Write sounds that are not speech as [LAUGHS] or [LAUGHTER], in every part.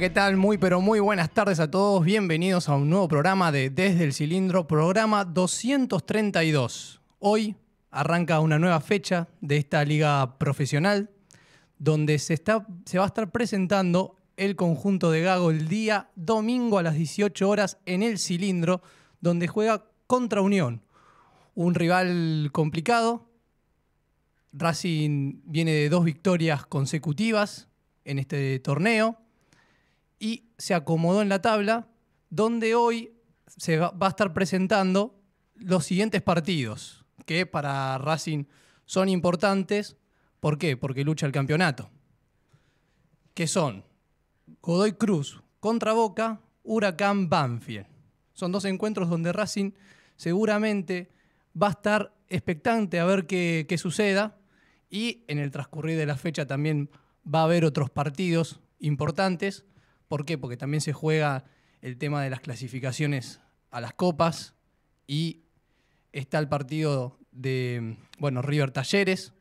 ¿qué tal? Muy, pero muy buenas tardes a todos. Bienvenidos a un nuevo programa de Desde el Cilindro, programa 232. Hoy arranca una nueva fecha de esta liga profesional, donde se, está, se va a estar presentando el conjunto de Gago el día domingo a las 18 horas en el Cilindro, donde juega contra Unión. Un rival complicado. Racing viene de dos victorias consecutivas en este torneo y se acomodó en la tabla, donde hoy se va, a estar presentando los siguientes partidos, que para Racing son importantes. ¿Por qué? Porque lucha el campeonato. Que son Godoy Cruz contra Boca, Huracán Banfield. Son dos encuentros donde Racing seguramente va a estar expectante a ver qué, qué, suceda y en el transcurrir de la fecha también va a haber otros partidos importantes ¿Por qué? Porque también se juega el tema de las clasificaciones a las copas y está el partido de, bueno, River Talleres,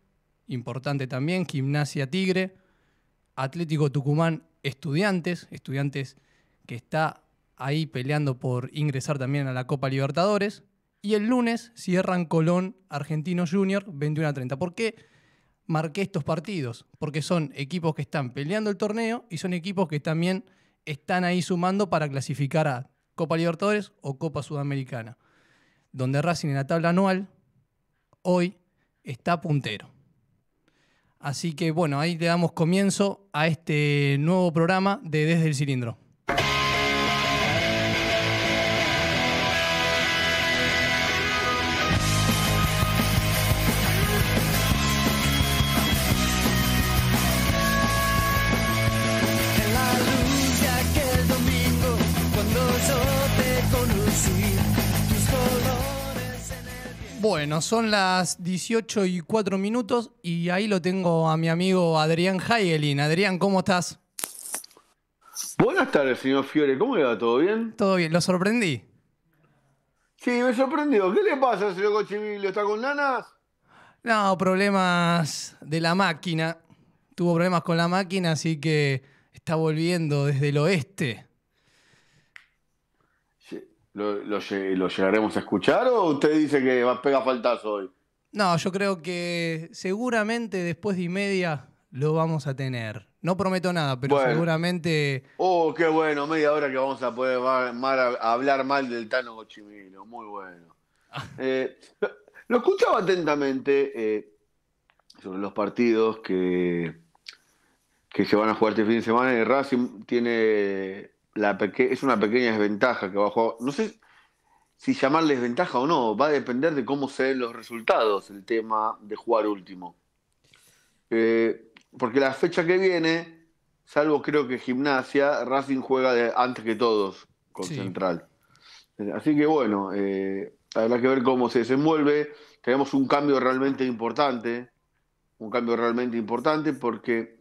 importante también, Gimnasia Tigre, Atlético Tucumán Estudiantes, Estudiantes que está ahí peleando por ingresar también a la Copa Libertadores. Y el lunes cierran Colón Argentino Junior 21 a 30. ¿Por qué marqué estos partidos? Porque son equipos que están peleando el torneo y son equipos que también están ahí sumando para clasificar a Copa Libertadores o Copa Sudamericana, donde Racing en la tabla anual hoy está puntero. Así que bueno, ahí le damos comienzo a este nuevo programa de Desde el Cilindro. Bueno, son las 18 y 4 minutos y ahí lo tengo a mi amigo Adrián Heigelin. Adrián, ¿cómo estás? Buenas tardes, señor Fiore. ¿Cómo le va? ¿Todo bien? Todo bien. ¿Lo sorprendí? Sí, me sorprendió. ¿Qué le pasa, señor Cochimillo? ¿Está con nanas? No, problemas de la máquina. Tuvo problemas con la máquina, así que está volviendo desde el oeste. ¿Lo, llegaremos a escuchar o usted dice que va, pega faltazo hoy? No, yo creo que seguramente después de media lo vamos a tener. No prometo nada, pero seguramente. Oh, qué bueno, media hora que vamos a poder hablar mal del Tano Cochimino. Muy bueno. Ah. Eh, [LAUGHS] lo escuchaba atentamente eh, sobre los partidos que, que se van a jugar este fin de semana. Y Racing tiene la es una pequeña desventaja que jugar. No sé si llamarle desventaja o no, va a depender de cómo se den los resultados el tema de jugar último. Eh, porque la fecha que viene, salvo creo que gimnasia, Racing juega antes que todos con Central. Así que bueno, eh, habrá que ver cómo se desenvuelve. Tenemos un cambio realmente importante, un cambio realmente importante porque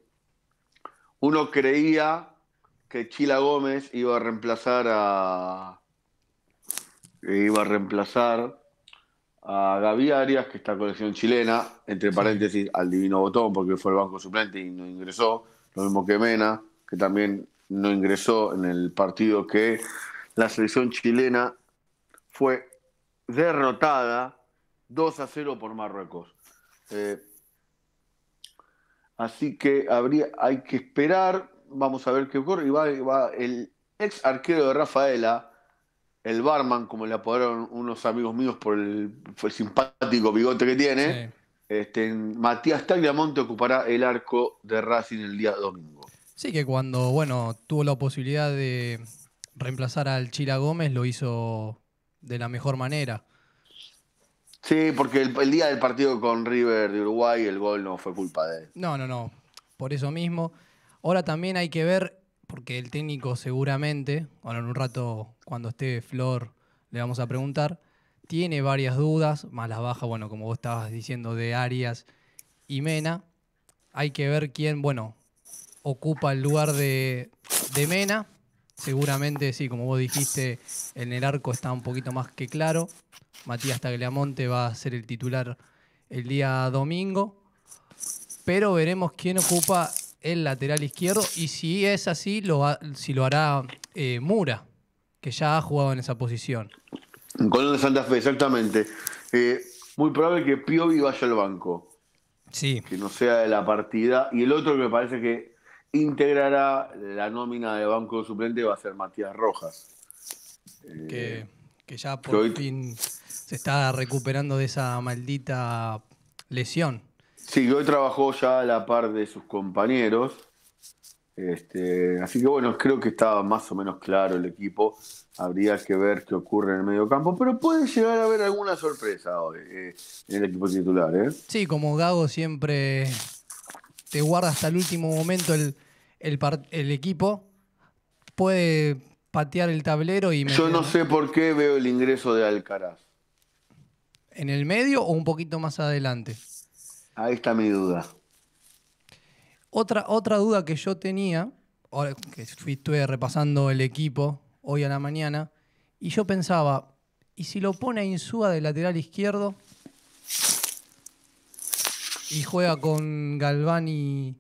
uno creía que Chila Gómez iba a reemplazar a. iba a reemplazar a Arias, que está colección chilena, entre paréntesis, al Divino Botón, porque fue el banco suplente y no ingresó. Lo mismo que Mena, que también no ingresó en el partido que la selección chilena fue derrotada 2 a 0 por Marruecos. Eh, así que habría, hay que esperar vamos a ver qué ocurre. Y va, el ex arquero de Rafaela, el barman, como le apodaron unos amigos míos por el, simpático bigote que tiene. Este, Matías Tagliamonte ocupará el arco de Racing el día domingo. Sí, que cuando, bueno, tuvo la posibilidad de reemplazar al Chila Gómez, lo hizo de la mejor manera. Sí, porque el día del partido con River de Uruguay, el gol no fue culpa de él. No, no, no. Por eso mismo. Ahora también hay que ver, porque el técnico seguramente, ahora en un rato cuando esté Flor le vamos a preguntar, tiene varias dudas, más las bajas, bueno, como vos estabas diciendo, de Arias y Mena. Hay que ver quién, bueno, ocupa el lugar de, de Mena. Seguramente, sí, como vos dijiste, en el arco está un poquito más que claro. Matías Tagliamonte va a ser el titular el día domingo. Pero veremos quién ocupa el lateral izquierdo y si es así, lo si lo hará eh, Mura, que ya ha jugado en esa posición. Con el de Santa Fe, exactamente. Eh, muy probable que Piovi vaya al banco. Sí. Que no sea de la partida. Y el otro que me parece que integrará la nómina de banco suplente va a ser Matías Rojas. Eh, que, ya por fin se está recuperando de esa maldita lesión. Sí, que hoy trabajó ya a la par de sus compañeros. Este, así que bueno, creo que estaba más o menos claro el equipo. Habría que ver qué ocurre en el medio campo, pero puede llegar a haber alguna sorpresa hoy eh, en el equipo titular. ¿eh? Sí, como Gago siempre te guarda hasta el último momento el, el, equipo, puede patear el tablero y... Yo no sé por qué veo el ingreso de Alcaraz. ¿En el medio o un poquito más adelante? Ahí está mi duda. Otra, otra duda que yo tenía, que estuve repasando el equipo hoy a la mañana, y yo pensaba, ¿y si lo pone a Insúa de lateral izquierdo? Y juega con Galván y,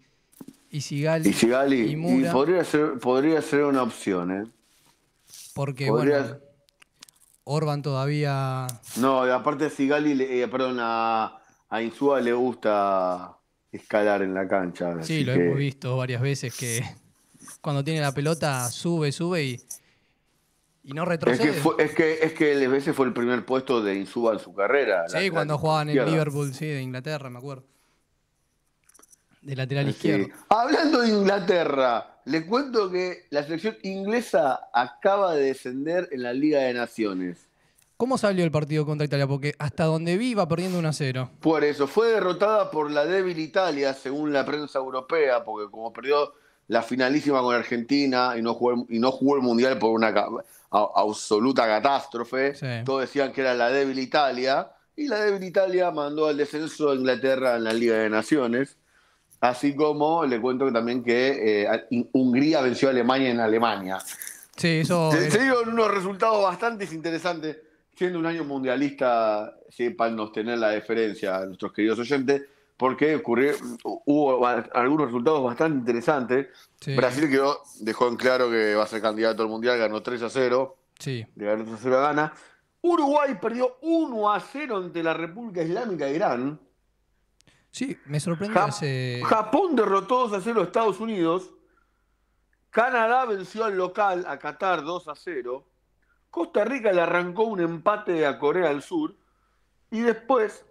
y Sigali. Y Y, podría, ser, una opción, ¿eh? Porque, bueno, Orban todavía. No, aparte Sigali, eh, perdón, a, a Insúa le gusta escalar en la cancha. Sí, lo hemos visto varias veces que cuando tiene la pelota sube, sube y, y no retrocede. Es que, fue, es que, fue el primer puesto de Insúa en su carrera. Sí, cuando jugaban en Liverpool, sí, de Inglaterra, me acuerdo. De lateral izquierdo. Hablando de Inglaterra, le cuento que la selección inglesa acaba de descender en la Liga de Naciones. ¿Cómo salió el partido contra Italia? Porque hasta donde vi va perdiendo 1 a 0. Por eso, fue derrotada por la débil Italia, según la prensa europea, porque como perdió la finalísima con Argentina y no jugó, y no jugó el Mundial por una absoluta catástrofe, todos decían que era la débil Italia, y la débil Italia mandó al descenso a Inglaterra en la Liga de Naciones, así como le cuento también que eh, Hungría venció a Alemania en Alemania. Sí, eso... se dieron unos resultados bastante interesantes siendo un año mundialista, para nos tener la deferencia a nuestros queridos oyentes, porque hubo algunos resultados bastante interesantes. Brasil dejó en claro que va a ser candidato al mundial, ganó 3 a 0. Sí. Le ganó 3 a 0 a Ghana. Uruguay perdió 1 a 0 ante la República Islámica de Irán. Sí, me sorprende ese... Japón derrotó 2 a 0 a Estados Unidos. Canadá venció al local, a Qatar, 2 a 0. Costa Rica le arrancó un empate a Corea del Sur y después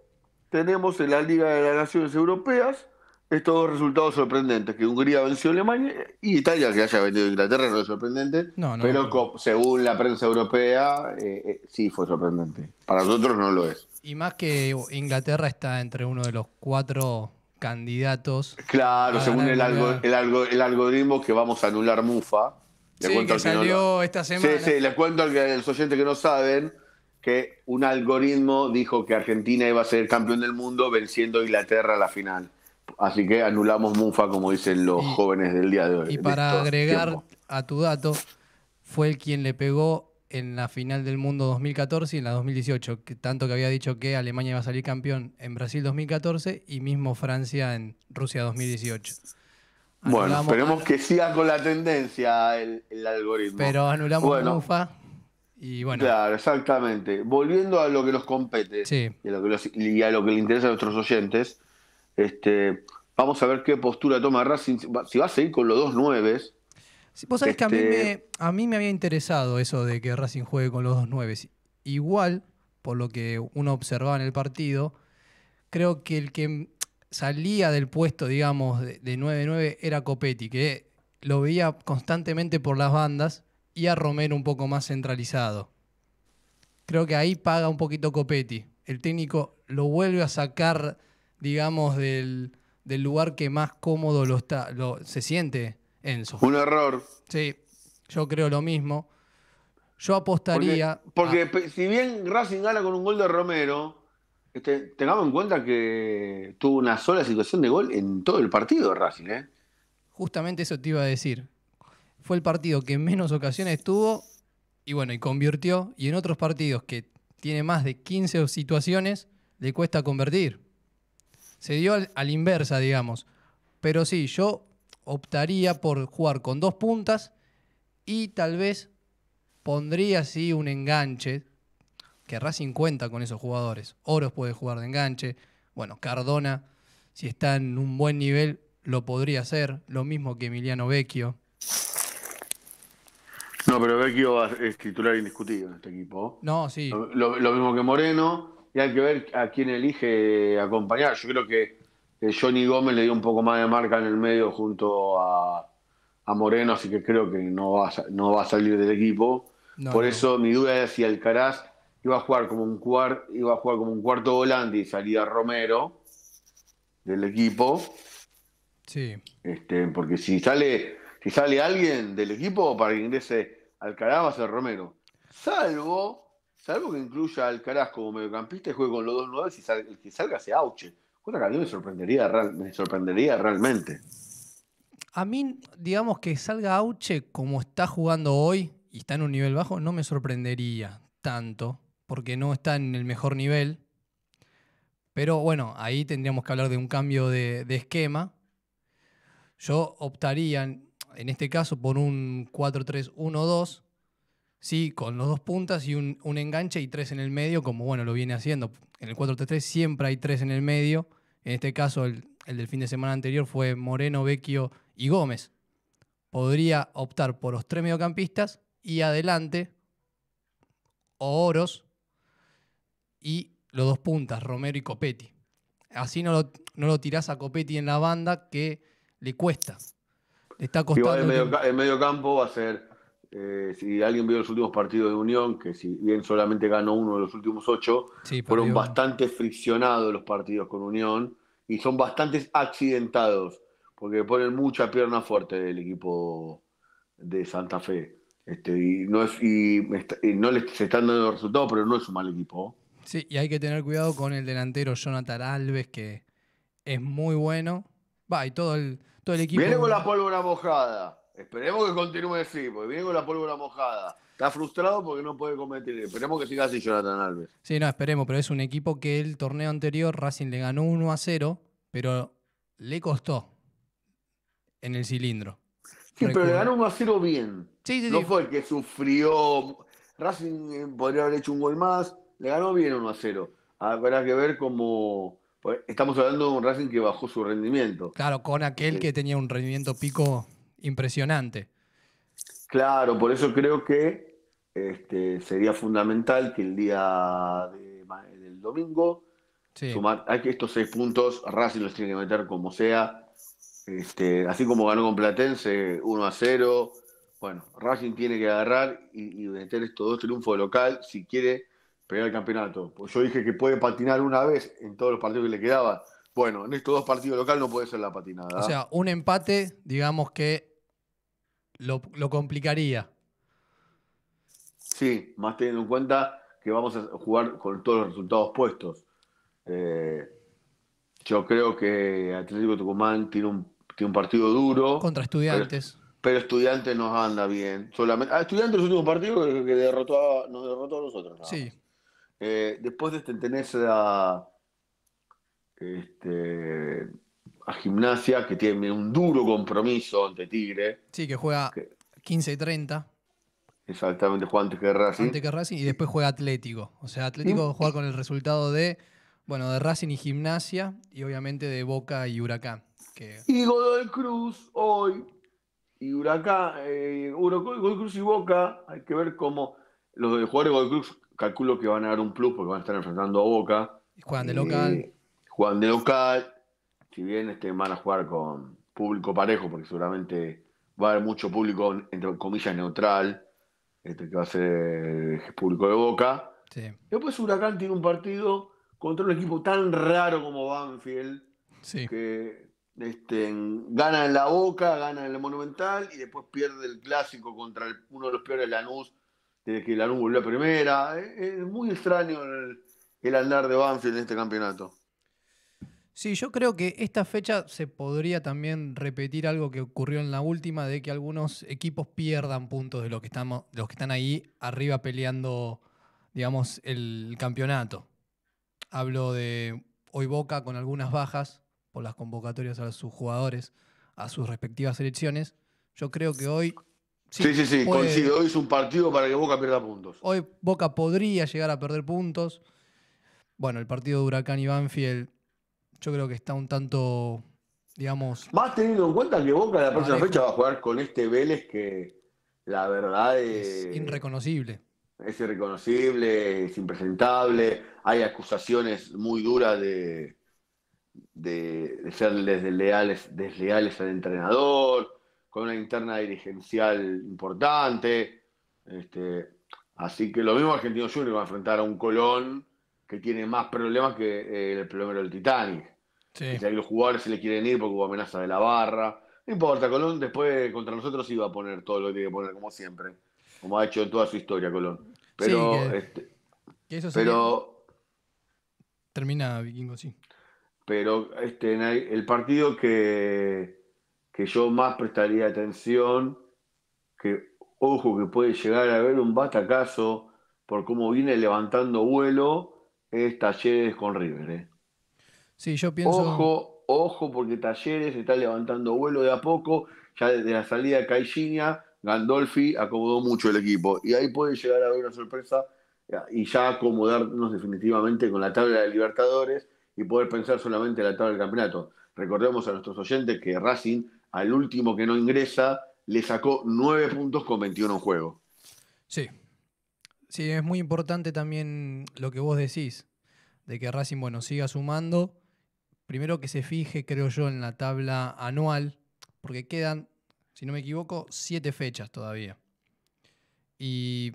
tenemos en la Liga de las Naciones Europeas estos dos resultados sorprendentes, que Hungría venció a Alemania y Italia, que haya venido a Inglaterra, no es sorprendente, pero según la prensa europea eh, eh, sí fue sorprendente. Para nosotros no lo es. Y más que Inglaterra está entre uno de los cuatro candidatos. Claro, según el algoritmo que vamos a anular Mufa, le cuento que, salió esta semana. Sí, sí, les cuento a los oyentes que no saben que un algoritmo dijo que Argentina iba a ser campeón del mundo venciendo a Inglaterra a la final. Así que anulamos Mufa, como dicen los jóvenes del día de hoy. Y para agregar a tu dato, fue el quien le pegó en la final del mundo 2014 y en la 2018, tanto que había dicho que Alemania iba a salir campeón en Brasil 2014 y mismo Francia en Rusia 2018 bueno, esperemos que siga con la tendencia el, algoritmo. Pero anulamos bueno, Mufa y bueno. Claro, exactamente. Volviendo a lo que nos compete y, a lo que le interesa a nuestros oyentes, este, vamos a ver qué postura toma Racing, si va a seguir con los dos nueves. Sí, Vos sabés que este, a mí, me, había interesado eso de que Racing juegue con los dos nueves. Igual, por lo que uno observaba en el partido, creo que el que salía del puesto, digamos, de, 9-9 era Copetti, que lo veía constantemente por las bandas y a Romero un poco más centralizado. Creo que ahí paga un poquito Copetti. El técnico lo vuelve a sacar, digamos, del, lugar que más cómodo lo se siente Enzo. Un error. Sí, yo creo lo mismo. Yo apostaría. Porque, si bien Racing gana con un gol de Romero, este, tengamos en cuenta que tuvo una sola situación de gol en todo el partido Racing, ¿eh? Justamente eso te iba a decir. Fue el partido que en menos ocasiones tuvo y bueno, y convirtió. Y en otros partidos que tiene más de 15 situaciones, le cuesta convertir. Se dio a la inversa, digamos. Pero sí, yo optaría por jugar con dos puntas y tal vez pondría así un enganche que 50 con esos jugadores. Oros puede jugar de enganche, bueno, Cardona, si está en un buen nivel, lo podría hacer, lo mismo que Emiliano Vecchio. No, pero Vecchio es titular indiscutido en este equipo. No, sí. Lo, mismo que Moreno, y hay que ver a quién elige acompañar. Yo creo que, Johnny Gómez le dio un poco más de marca en el medio junto a, Moreno, así que creo que no va, a, no va a salir del equipo. Por eso mi duda es si Alcaraz iba a jugar como un cuar, iba a jugar como un cuarto volante y salía Romero del equipo. Sí. Este, porque si sale, si sale alguien del equipo para que ingrese Alcaraz va a ser Romero. Salvo, salvo que incluya a Alcaraz como mediocampista y juegue con los dos nueve y el que salga sea Auche. me sorprendería, me sorprendería realmente. A mí, digamos que salga Auche como está jugando hoy y está en un nivel bajo, no me sorprendería tanto porque no está en el mejor nivel. Pero bueno, ahí tendríamos que hablar de un cambio de, esquema. Yo optaría, en este caso, por un 4-3-1-2, sí, con los dos puntas y un, enganche y tres en el medio, como bueno, lo viene haciendo. En el 4-3-3 siempre hay tres en el medio. En este caso, el, del fin de semana anterior fue Moreno, Vecchio y Gómez. Podría optar por los tres mediocampistas y adelante Oros y los dos puntas, Romero y Copetti. Así no lo, no lo tirás a Copetti en la banda que le cuestas, está costando. medio, campo va a ser, eh, si alguien vio los últimos partidos de Unión, que si bien solamente ganó uno de los últimos ocho, fueron bastante friccionados los partidos con Unión y son bastante accidentados, porque ponen mucha pierna fuerte del equipo de Santa Fe. Este, y no, es, no les se están dando resultados, pero no es un mal equipo. Sí, y hay que tener cuidado con el delantero Jonathan Alves, que es muy bueno. Va, y todo el, todo el equipo. Viene con la pólvora mojada. Esperemos que continúe así, porque viene con la pólvora mojada. Está frustrado porque no puede competir. Esperemos que siga así Jonathan Alves. Sí, no, esperemos, pero es un equipo que el torneo anterior Racing le ganó 1 a 0, pero le costó en el cilindro. Sí, pero le ganó 1 a 0 bien. Sí, no fue el que sufrió. Racing eh, podría haber hecho un gol más, le ganó bien 1 a 0. Ah, habrá que ver cómo. Pues, estamos hablando de un Racing que bajó su rendimiento. Claro, con aquel que tenía un rendimiento pico impresionante. Claro, por eso creo que este, sería fundamental que el día del domingo hay que estos seis puntos Racing los tiene que meter como sea. Este, así como ganó con Platense 1 a 0. Bueno, Racing tiene que agarrar y, y meter estos dos triunfos local si quiere el campeonato. Pues yo dije que puede patinar una vez en todos los partidos que le quedaban. Bueno, en estos dos partidos locales no puede ser la patinada. O ¿ah? sea, un empate, digamos que lo, complicaría. Sí, más teniendo en cuenta que vamos a jugar con todos los resultados puestos. Eh, yo creo que Atlético Tucumán tiene un, partido duro. Contra estudiantes. Pero, estudiantes nos anda bien. Solamente, a ah, estudiantes el último partido que derrotó nos derrotó a nosotros. Sí, eh, después de, tenés a, este, a Gimnasia, que tiene un duro compromiso ante Tigre. Sí, que juega 15 y 30. Exactamente, juega antes Racing. Racing y después juega Atlético. O sea, Atlético va jugar con el resultado de, bueno, de Racing y Gimnasia y obviamente de Boca y Huracán. Que... Y Godoy Cruz hoy y Huracán, eh, Godoy Cruz y Boca, hay que ver cómo los jugadores de Godoy Cruz calculo que van a dar un plus porque van a estar enfrentando a Boca. Juegan de local. Juan juegan de local. Si bien este, van a jugar con público parejo, porque seguramente va a haber mucho público, entre comillas, neutral, este, que va a ser público de Boca. Sí. Después Huracán tiene un partido contra un equipo tan raro como Banfield, sí. que este, gana en la Boca, gana en el Monumental y después pierde el clásico contra uno de los peores Lanús Tienes que la volvió la primera. Es, muy extraño el, andar de Banfield en este campeonato. Sí, yo creo que esta fecha se podría también repetir algo que ocurrió en la última, de que algunos equipos pierdan puntos de los que, estamos, los que están ahí arriba peleando, digamos, el campeonato. Hablo de hoy Boca con algunas bajas por las convocatorias a sus jugadores, a sus respectivas selecciones. Yo creo que hoy Sí, sí, sí. Pues, coincide. Hoy es un partido para que Boca pierda puntos. Hoy Boca podría llegar a perder puntos. Bueno, el partido de Huracán y Banfield, yo creo que está un tanto, digamos. Más teniendo en cuenta que Boca la próxima fecha va a jugar con este Vélez que la verdad es. es eh, irreconocible. Es irreconocible, es impresentable. Hay acusaciones muy duras de, de, desleales, desleales al entrenador con una interna dirigencial importante. Este, así que lo mismo Argentino Junior va a enfrentar a un Colón que tiene más problemas que eh, el problema del Titanic. Sí. Si los jugadores se le quieren ir porque hubo amenaza de la barra. No importa, Colón después contra nosotros iba a poner todo lo que tiene que poner, como siempre. Como ha hecho en toda su historia Colón. Pero. Sí, este, eso pero Termina Vikingo, sí. Pero este, el partido que que yo más prestaría atención, que ojo que puede llegar a haber un batacazo por cómo viene levantando vuelo, es Talleres con River. ¿eh? Sí, yo pienso... Ojo, ojo, porque Talleres está levantando vuelo de a poco, ya desde la salida de Caixinha, Gandolfi acomodó mucho el equipo y ahí puede llegar a haber una sorpresa eh, y ya acomodarnos definitivamente con la tabla de Libertadores y poder pensar solamente en la tabla del campeonato. Recordemos a nuestros oyentes que Racing al último que no ingresa, le sacó 9 puntos con 21 juegos. Sí. Sí, es muy importante también lo que vos decís, de que Racing, bueno, siga sumando. Primero que se fije, creo yo, en la tabla anual, porque quedan, si no me equivoco, 7 fechas todavía. Y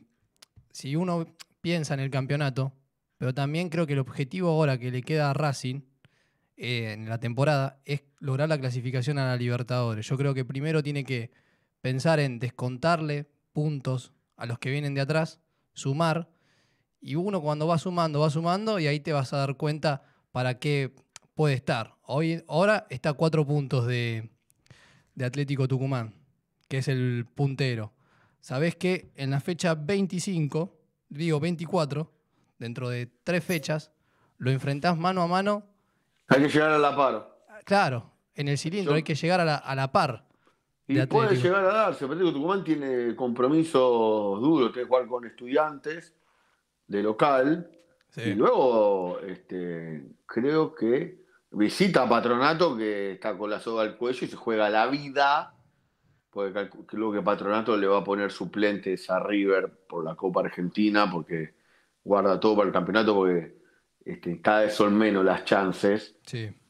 si uno piensa en el campeonato, pero también creo que el objetivo ahora que le queda a Racing eh, en la temporada es lograr la clasificación a la Libertadores. Yo creo que primero tiene que pensar en descontarle puntos a los que vienen de atrás, sumar, y uno cuando va sumando, va sumando, y ahí te vas a dar cuenta para qué puede estar. Hoy, ahora está a cuatro puntos de, de Atlético Tucumán, que es el puntero. Sabés que en la fecha 25, digo 24, dentro de tres fechas, lo enfrentás mano a mano hay que llegar a la par. Claro, en el cilindro hay que llegar a la, par. Y puede llegar a darse. Atlético Tucumán tiene compromisos duros, tiene que jugar con estudiantes de local. Y luego, este, creo que visita a Patronato, que está con la soga al cuello y se juega la vida. Porque creo que Patronato le va a poner suplentes a River por la Copa Argentina, porque guarda todo para el campeonato, porque este, cada vez son menos las chances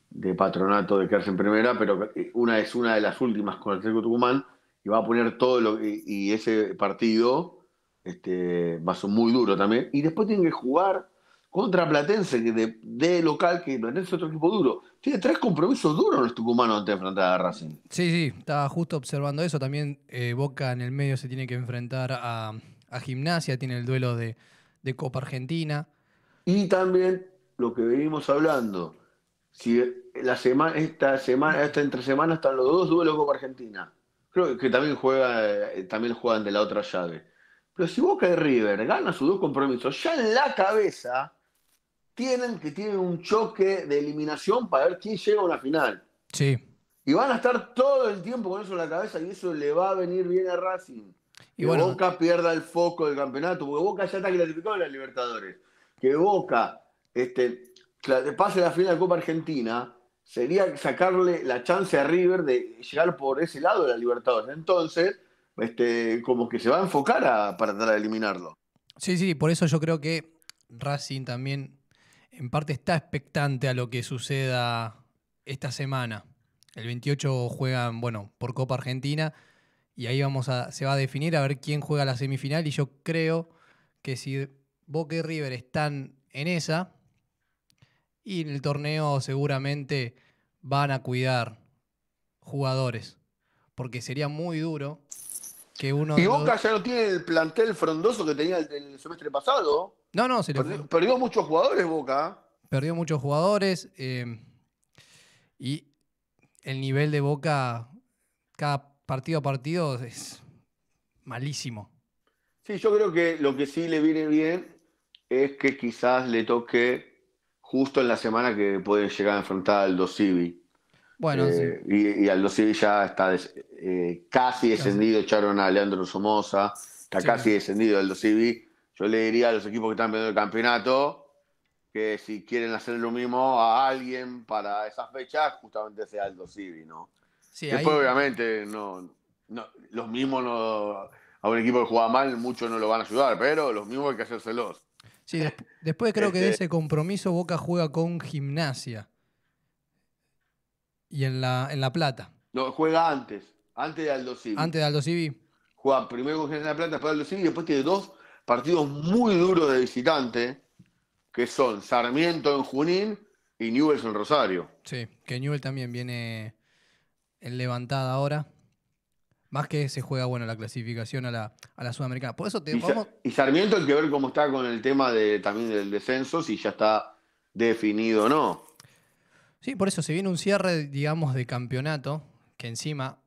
de Patronato de quedarse en primera, pero eh, una es una de las últimas con el Atlético Tucumán y va a poner todo lo y, ese partido este, va a ser muy duro también. Y después tienen que jugar contra Platense, que de, local, que Platense es otro equipo duro. Tiene tres compromisos duros los tucumanos antes de enfrentar a Racing. Sí, sí, estaba justo observando eso. También eh, Boca en el medio se tiene que enfrentar a, Gimnasia, tiene el duelo de, de Copa Argentina. Y también lo que venimos hablando, si la semana, esta semana, esta entre semana están los dos duelos con Argentina. Creo que también juega, eh, también juegan de la otra llave. Pero si Boca y River ganan sus dos compromisos, ya en la cabeza tienen que tienen un choque de eliminación para ver quién llega a una final. Sí. Y van a estar todo el tiempo con eso en la cabeza y eso le va a venir bien a Racing. Y Boca pierda el foco del campeonato, porque Boca ya está clasificado en las Libertadores que Boca este, pase la final de Copa Argentina, sería sacarle la chance a River de llegar por ese lado de la Libertadores. Entonces, este, como que se va a enfocar para tratar de eliminarlo. Sí, sí, por eso yo creo que Racing también en parte está expectante a lo que suceda esta semana. El 28 juegan, bueno, por Copa Argentina y ahí vamos a, se va a definir a ver quién juega la semifinal y yo creo que si Boca y River están en esa y en el torneo seguramente van a cuidar jugadores, porque sería muy duro que uno... Y Boca ya no tiene el plantel frondoso que tenía el, semestre pasado. No, no, perdió, muchos jugadores Boca. Perdió muchos jugadores eh, y el nivel de Boca cada partido a partido es malísimo. Sí, yo creo que lo que sí le viene bien es que quizás le toque justo en la semana que puede llegar a enfrentar al Dosivi. Bueno, eh, y, al dos CB ya está eh, casi descendido, echaron a Leandro Somoza, está casi descendido Aldo CB. Yo le diría a los equipos que están viendo el campeonato que si quieren hacer lo mismo a alguien para esas fechas, justamente sea dos CB, ¿no? Sí, Después, obviamente, no, los mismos a un equipo que juega mal, muchos no lo van a ayudar, pero los mismos hay que hacérselos. Sí, después creo que de este ese compromiso Boca juega con gimnasia. Y en La, en la Plata. No, juega antes, antes de Aldo Civi. Antes de Aldo Civi. Juega primero con Gimnasia la Plata, después Aldo Civi, después tiene dos partidos muy duros de visitante, que son Sarmiento en Junín y Newell's en Rosario. Sí, que Newell también viene en levantada ahora. Más que se juega, bueno, la clasificación a la, a Sudamericana. Por eso y, Sarmiento hay que ver cómo está con el tema de, también del descenso, si ya está definido o no. Sí, por eso se viene un cierre, digamos, de campeonato, que encima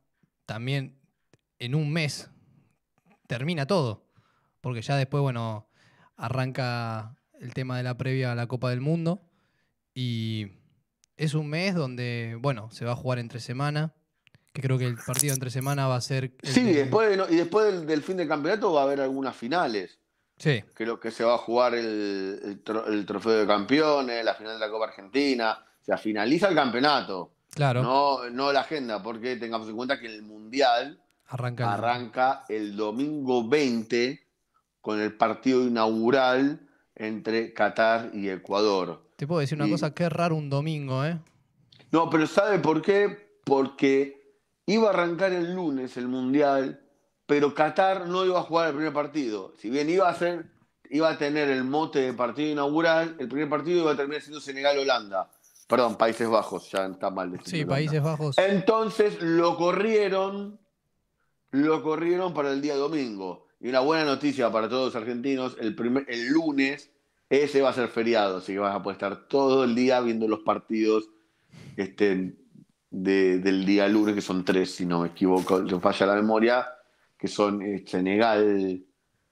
también en un mes termina todo. Porque ya después, bueno, arranca el tema de la previa a la Copa del Mundo. Y es un mes donde, bueno, se va a jugar entre semana creo que el partido entre semana va a ser... Sí, y después, del, fin del campeonato va a haber algunas finales. Sí. Creo que se va a jugar el, trofeo de campeones, la final de la Copa Argentina. O sea, finaliza el campeonato. Claro. No, no la agenda, porque tengamos en cuenta que el Mundial arranca, arranca el domingo 20 con el partido inaugural entre Qatar y Ecuador. Te puedo decir una cosa, qué raro un domingo, ¿eh? No, pero ¿sabe por qué? Porque Iba a arrancar el lunes el Mundial, pero Qatar no iba a jugar el primer partido. Si bien iba a, ser, iba a tener el mote de partido inaugural, el primer partido iba a terminar siendo Senegal-Holanda. Perdón, Países Bajos, ya está mal Sí, Países Bajos. Entonces lo corrieron, lo corrieron para el día domingo. Y una buena noticia para todos los argentinos, el, el lunes ese va a ser feriado, así que vas a poder estar todo el día viendo los partidos este, del día lunes, que son tres, si no me equivoco, no falla la memoria, que son eh, Senegal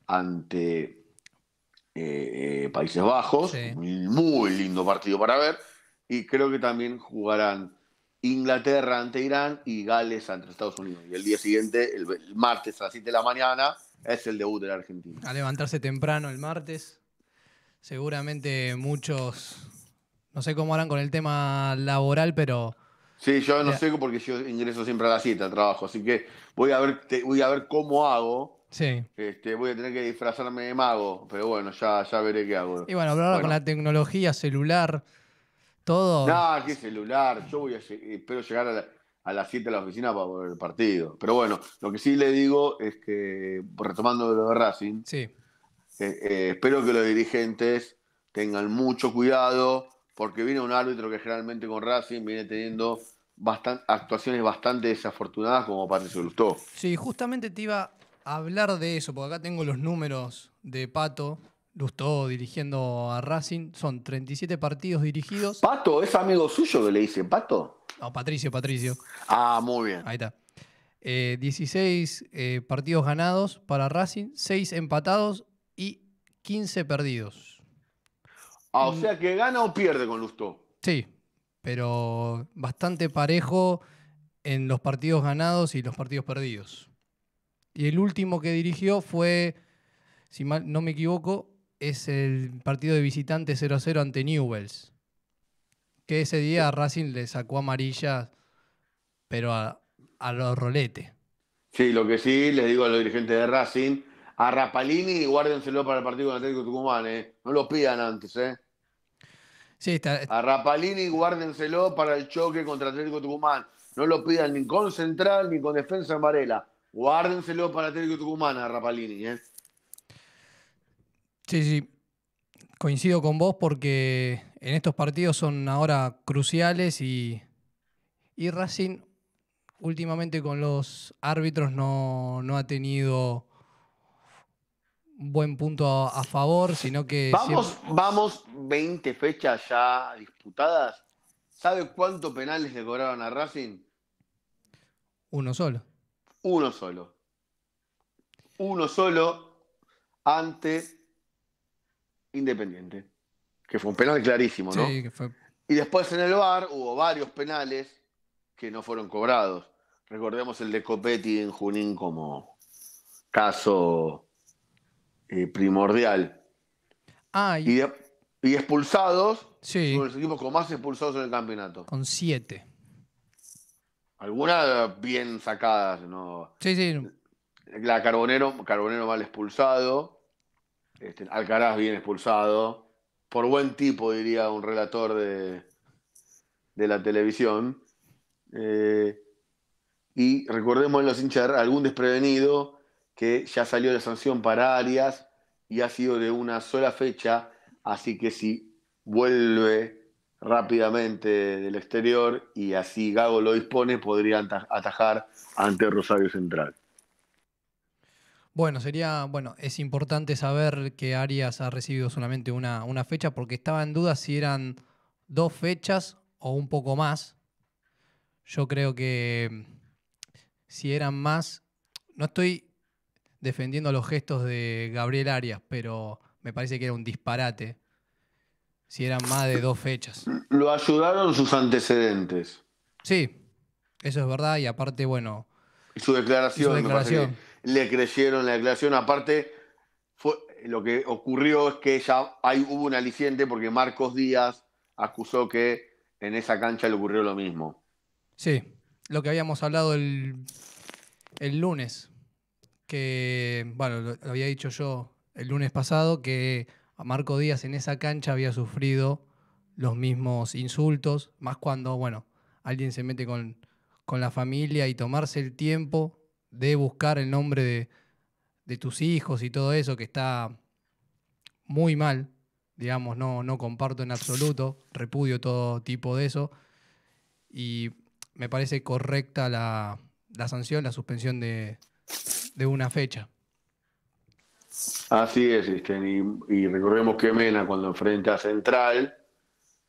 ante eh, eh, Países Bajos, muy lindo partido para ver, y creo que también jugarán Inglaterra ante Irán y Gales ante Estados Unidos. Y el día siguiente, el, el martes a las 7 de la mañana, es el debut de la Argentina. A levantarse temprano el martes. Seguramente muchos, no sé cómo harán con el tema laboral, pero Sí, yo no sé porque yo ingreso siempre a la cita al trabajo, así que voy a ver, voy a ver cómo hago. Sí. Este, voy a tener que disfrazarme de mago, pero bueno, ya, ya veré qué hago. Y bueno, hablar con la tecnología, celular, todo. Nah, qué celular, yo voy espero llegar a, la, a las 7 de la oficina para ver el partido. Pero bueno, lo que sí le digo es que, retomando lo de Racing, sí. Eh, eh, espero que los dirigentes tengan mucho cuidado porque viene un árbitro que generalmente con Racing viene teniendo actuaciones bastante desafortunadas como Patricio Lustó. Sí, justamente te iba a hablar de eso, porque acá tengo los números de Pato. Lustó dirigiendo a Racing, son 37 partidos dirigidos. ¿Pato? ¿Es amigo suyo que le dice Pato? No, Patricio, Patricio. Ah, muy bien. Ahí está. 16 eh, eh, partidos ganados para Racing, 6 empatados y 15 perdidos. Ah, o sea que gana o pierde con Lustó. Sí, pero bastante parejo en los partidos ganados y los partidos perdidos. Y el último que dirigió fue, si mal no me equivoco, es el partido de visitante 0-0 ante Newells. Que ese día Racing le sacó amarilla, pero a, los roletes. Sí, lo que sí, les digo a los dirigentes de Racing, a Rapalini, guárdenselo para el partido con Atlético Tucumán, ¿eh? No lo pidan antes, ¿eh? A Rapalini guárdenselo para el choque contra Atlético Tucumán. No lo pidan ni con Central ni con Defensa en Varela. Guárdenselo para Atlético Tucumán a Rapalini. ¿eh? Sí, sí. Coincido con vos porque en estos partidos son ahora cruciales y, y Racing últimamente con los árbitros no, no ha tenido buen punto a favor, sino que... Vamos, vamos 20 fechas ya disputadas. ¿Sabe cuántos penales le cobraron a Racing? Uno solo. Uno solo. Uno solo ante Independiente. Que fue un penal clarísimo, ¿no? Sí, que fue... Y después en el bar hubo varios penales que no fueron cobrados. Recordemos el de Copetti en Junín como caso eh, primordial. Ah, y... expulsados, sí. los equipos con más expulsados en el campeonato. Con siete. Algunas bien sacadas, ¿no? Sí, sí. La Carbonero, Carbonero mal expulsado. Este, Alcaraz bien expulsado. Por buen tipo, diría un relator de, de la televisión. Eh, y recordemos en los hinchas algún desprevenido que ya salió la sanción para Arias y ha sido de una sola fecha, así que si vuelve rápidamente del exterior y así Gago lo dispone, podría atajar ante Rosario Central. Bueno, sería, bueno, es importante saber que Arias ha recibido solamente una, una fecha porque estaba en duda si eran dos fechas o un poco más. Yo creo que mm, si eran más, no estoy defendiendo los gestos de Gabriel Arias, pero me parece que era un disparate si eran más de dos fechas. Lo ayudaron sus antecedentes. Sí, eso es verdad y aparte, bueno... Y su declaración, le creyeron la declaración, aparte fue, lo que ocurrió es que ya hay, hubo un aliciente porque Marcos Díaz acusó que en esa cancha le ocurrió lo mismo. Sí, lo que habíamos hablado el, el lunes, que, bueno, lo, había dicho yo el lunes pasado, que a Marco Díaz en esa cancha había sufrido los mismos insultos, más cuando, bueno, alguien se mete con, con la familia y tomarse el tiempo de buscar el nombre de, tus hijos y todo eso, que está muy mal, digamos, no, no comparto en absoluto, repudio todo tipo de eso, y me parece correcta la sanción, la suspensión de, de una fecha. Así es, este, y, recordemos que Mena cuando enfrenta a Central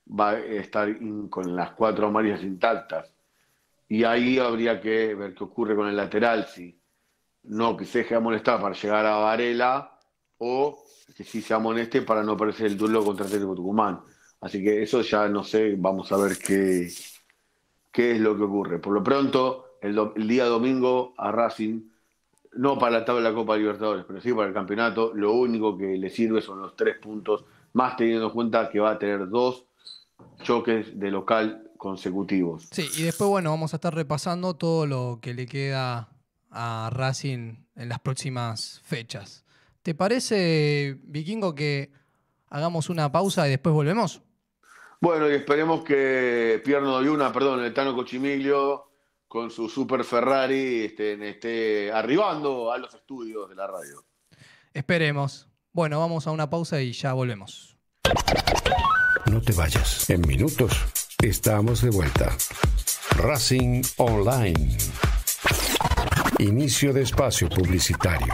va a estar con las cuatro amarillas intactas. Y ahí habría que ver qué ocurre con el lateral, si no que se deje amonestar para llegar a Varela o que sí se amoneste para no perder el duelo contra Atlético Tucumán. Así que eso ya no sé, vamos a ver qué, qué es lo que ocurre. Por lo pronto, el día domingo a Racing no para la tabla de la Copa Libertadores, pero sí para el campeonato, lo único que le sirve son los tres puntos, más teniendo en cuenta que va a tener dos choques de local consecutivos. Sí, y después, bueno, vamos a estar repasando todo lo que le queda a Racing en las próximas fechas. ¿Te parece, Vikingo, que hagamos una pausa y después volvemos? Bueno, y esperemos que Pierno una, perdón, el Tano Cochimilio con su Super Ferrari esté este, arribando a los estudios de la radio. Esperemos. Bueno, vamos a una pausa y ya volvemos. No te vayas. En minutos estamos de vuelta. Racing Online. Inicio de espacio publicitario.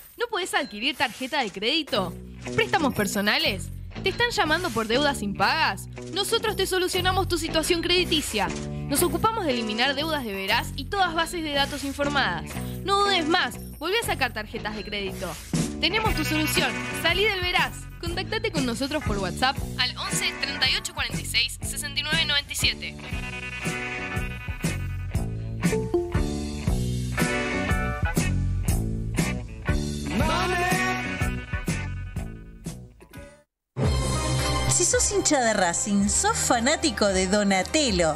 ¿No puedes adquirir tarjeta de crédito? ¿Préstamos personales? ¿Te están llamando por deudas impagas? Nosotros te solucionamos tu situación crediticia. Nos ocupamos de eliminar deudas de veraz y todas bases de datos informadas. No dudes más, volví a sacar tarjetas de crédito. Tenemos tu solución. Salí del veraz. Contactate con nosotros por WhatsApp al 11 38 69 97. Si sos hincha de Racing, sos fanático de Donatello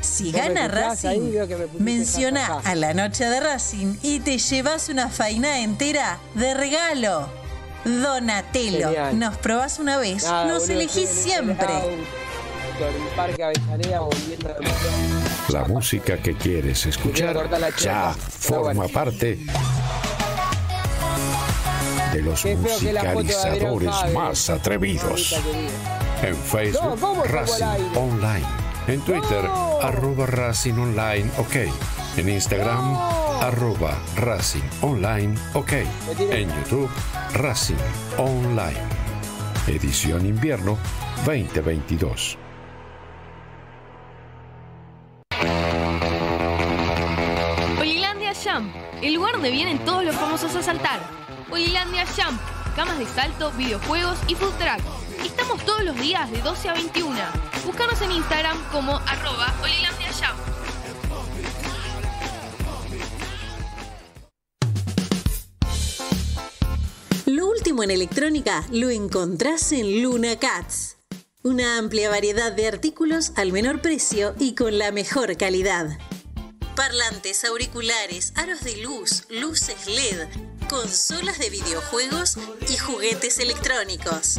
Si gana Racing, menciona a la noche de Racing y te llevas una faina entera de regalo. Donatelo, nos probás una vez, nos elegís siempre. la... música que quieres escuchar ya forma parte de los musicalizadores más atrevidos. En Facebook, Racing Online en Twitter, arroba Racing Online OK. En Instagram, arroba Racing Online OK. En YouTube, Racing Online. Edición Invierno 2022. Hoylandia Champ, el lugar donde vienen todos los famosos a saltar. Hoylandia Champ, camas de salto, videojuegos y food track. Estamos todos los días de 12 a 21. Búscanos en Instagram como arroba Lo último en electrónica lo encontrás en Luna Cats. Una amplia variedad de artículos al menor precio y con la mejor calidad. Parlantes, auriculares, aros de luz, luces LED, consolas de videojuegos y juguetes electrónicos.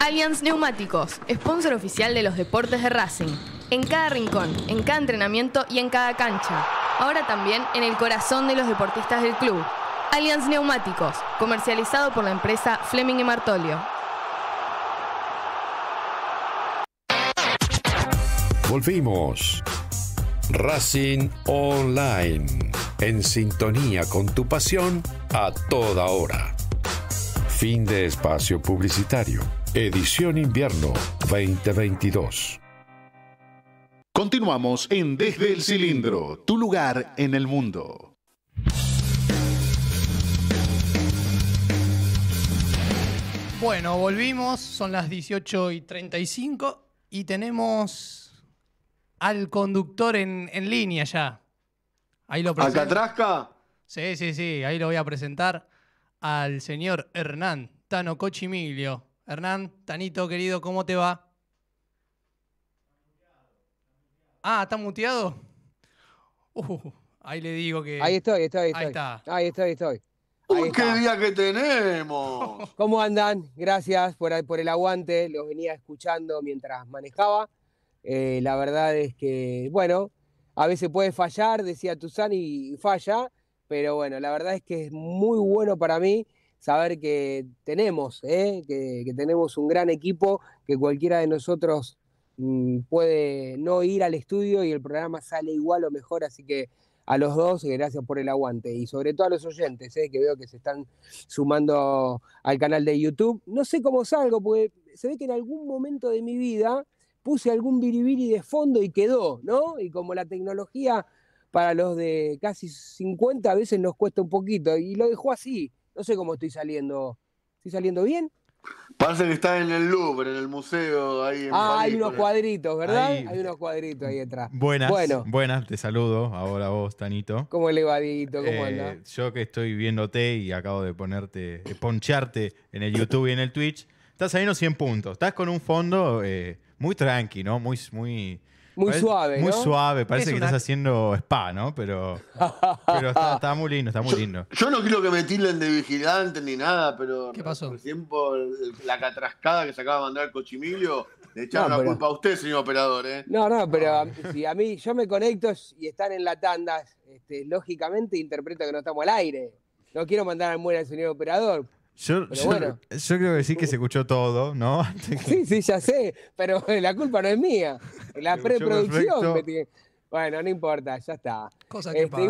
Allianz Neumáticos, sponsor oficial de los deportes de Racing. En cada rincón, en cada entrenamiento y en cada cancha. Ahora también en el corazón de los deportistas del club. Allianz Neumáticos, comercializado por la empresa Fleming y Martolio. Volvimos. Racing Online, en sintonía con tu pasión a toda hora. Fin de espacio publicitario. Edición Invierno 2022. Continuamos en Desde el Cilindro, tu lugar en el mundo. Bueno, volvimos, son las 18 y 35 y tenemos al conductor en, en línea ya. Ahí lo Sí, sí, sí, ahí lo voy a presentar al señor Hernán Tano Cochimilio. Hernán, Tanito, querido, ¿cómo te va? Ah, ¿está muteado? Uh, ahí le digo que. Ahí estoy, estoy, estoy. Ahí está. Ahí estoy, estoy. Uh, ¡Qué día que tenemos! [LAUGHS] ¿Cómo andan? Gracias por, el aguante. Los venía escuchando mientras manejaba. Eh, la verdad es que, bueno, a veces puede fallar, decía Tuzán, y falla. Pero bueno, la verdad es que es muy bueno para mí saber que tenemos, ¿eh? que, tenemos un gran equipo, que cualquiera de nosotros mm, puede no ir al estudio y el programa sale igual o mejor, así que a los dos, eh, gracias por el aguante. Y sobre todo a los oyentes, ¿eh? que veo que se están sumando al canal de YouTube. No sé cómo salgo, porque se ve que en algún momento de mi vida puse algún biribiri de fondo y quedó, ¿no? Y como la tecnología para los de casi 50 a veces nos cuesta un poquito, y lo dejó así. No sé cómo estoy saliendo. ¿Estoy saliendo bien? Parece que está en el Louvre, en el museo, ahí Ah, hay unos cuadritos, ¿verdad? Hay unos cuadritos ahí detrás. Buenas, buenas, te saludo ahora vos, Tanito. ¿Cómo elevadito? ¿Cómo eh, Yo que estoy viéndote y acabo de ponerte, de poncharte en el YouTube y en el Twitch, estás saliendo 100 puntos. Estás con un fondo eh, muy tranqui, ¿no? Muy, muy, muy suave. ¿no? Muy suave, parece que estás haciendo spa, ¿no? Pero, está, muy lindo, está muy lindo. Yo no quiero que me tilden de vigilante ni nada, pero. ¿Qué pasó? Por tiempo, la catrascada que se acaba de mandar Cochimilio, le echaron la culpa a usted, señor operador, ¿eh? No, no, pero ah. si a mí yo me conecto y están en la tanda, este, lógicamente interpreto que no estamos al aire. No quiero mandar al muera al señor operador, yo, bueno. yo, creo que sí que se escuchó todo, ¿no? [LAUGHS] sí, sí, ya sé, pero la culpa no es mía. La preproducción. bueno, no importa, ya está. Cosa que este,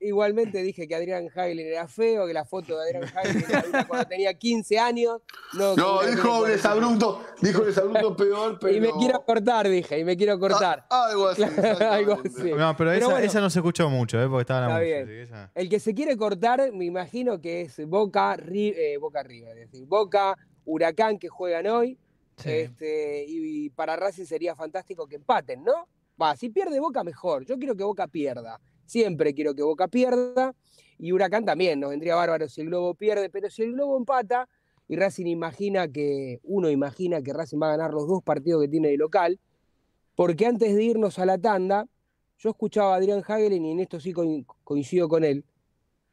igualmente dije que Adrián Hailey era feo, que la foto de Adrián Hailey cuando tenía 15 años. No, dijo el desabrupto, dijo desabrupto peor, pero... [LAUGHS] Y me quiero cortar, dije, y me quiero ah, cortar. algo así. [LAUGHS] No, pero, esa, no se escuchó mucho, ¿eh? porque estaba la El que se quiere cortar, me imagino que es Boca, eh, Boca River, es decir, Boca, Huracán que juegan hoy. Este, y, para Racing sería fantástico que empaten, ¿no? Va, si pierde Boca, mejor. Yo quiero que Boca pierda. Siempre quiero que Boca pierda. Y Huracán también, nos vendría bárbaro si el Globo pierde. Pero si el Globo empata y Racing imagina que, uno imagina que Racing va a ganar los dos partidos que tiene de local. Porque antes de irnos a la tanda, yo escuchaba a Adrián Hagelin y en esto sí coincido con él.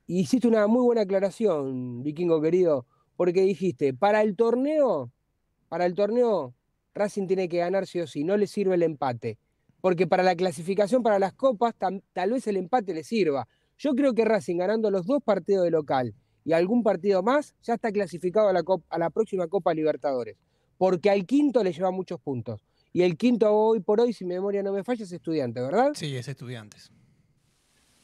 Y hiciste una muy buena aclaración, vikingo querido, porque dijiste, para el torneo para el torneo, Racing tiene que ganar sí o sí, no le sirve el empate. Porque para la clasificación para las copas, tal vez el empate le sirva. Yo creo que Racing ganando los dos partidos de local y algún partido más, ya está clasificado a la, a la próxima Copa Libertadores. Porque al quinto le lleva muchos puntos. Y el quinto hoy por hoy, si mi memoria no me falla, es estudiante, ¿verdad? Sí, es estudiantes.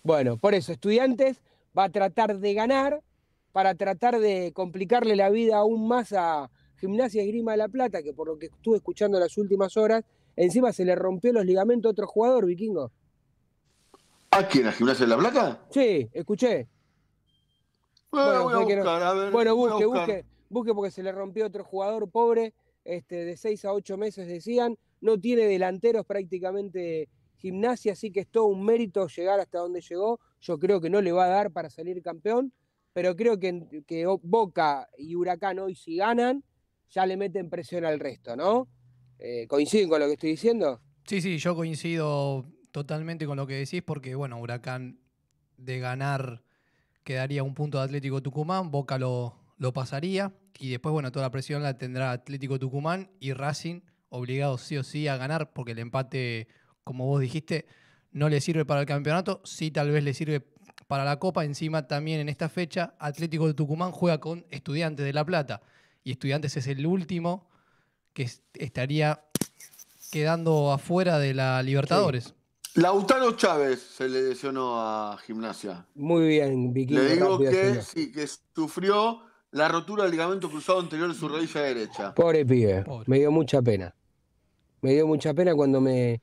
Bueno, por eso, estudiantes va a tratar de ganar para tratar de complicarle la vida aún más a, Gimnasia Grima de la Plata, que por lo que estuve escuchando las últimas horas, encima se le rompió los ligamentos a otro jugador, vikingo. ¿A quién? ¿A Gimnasia de la Plata? Sí, escuché. Bueno, busque, busque, busque porque se le rompió otro jugador pobre, este, de seis a ocho meses decían, no tiene delanteros prácticamente gimnasia, así que es todo un mérito llegar hasta donde llegó, yo creo que no le va a dar para salir campeón, pero creo que, que Boca y Huracán hoy si ganan, ya le meten presión al resto, ¿no? Eh, ¿Coinciden con lo que estoy diciendo? Sí, sí, yo coincido totalmente con lo que decís, porque, bueno, Huracán de ganar quedaría un punto de Atlético Tucumán, Boca lo, lo pasaría, y después, bueno, toda la presión la tendrá Atlético Tucumán y Racing, obligado sí o sí a ganar, porque el empate, como vos dijiste, no le sirve para el campeonato, sí tal vez le sirve para la Copa, encima también en esta fecha, Atlético de Tucumán juega con Estudiantes de La Plata y Estudiantes es el último que estaría quedando afuera de la Libertadores. Lautaro Chávez se le lesionó a Gimnasia. Muy bien, Vicky. Le digo que sufrió la rotura del ligamento cruzado anterior de su rodilla derecha. Pobre pibe, me dio mucha pena. Me dio mucha pena cuando me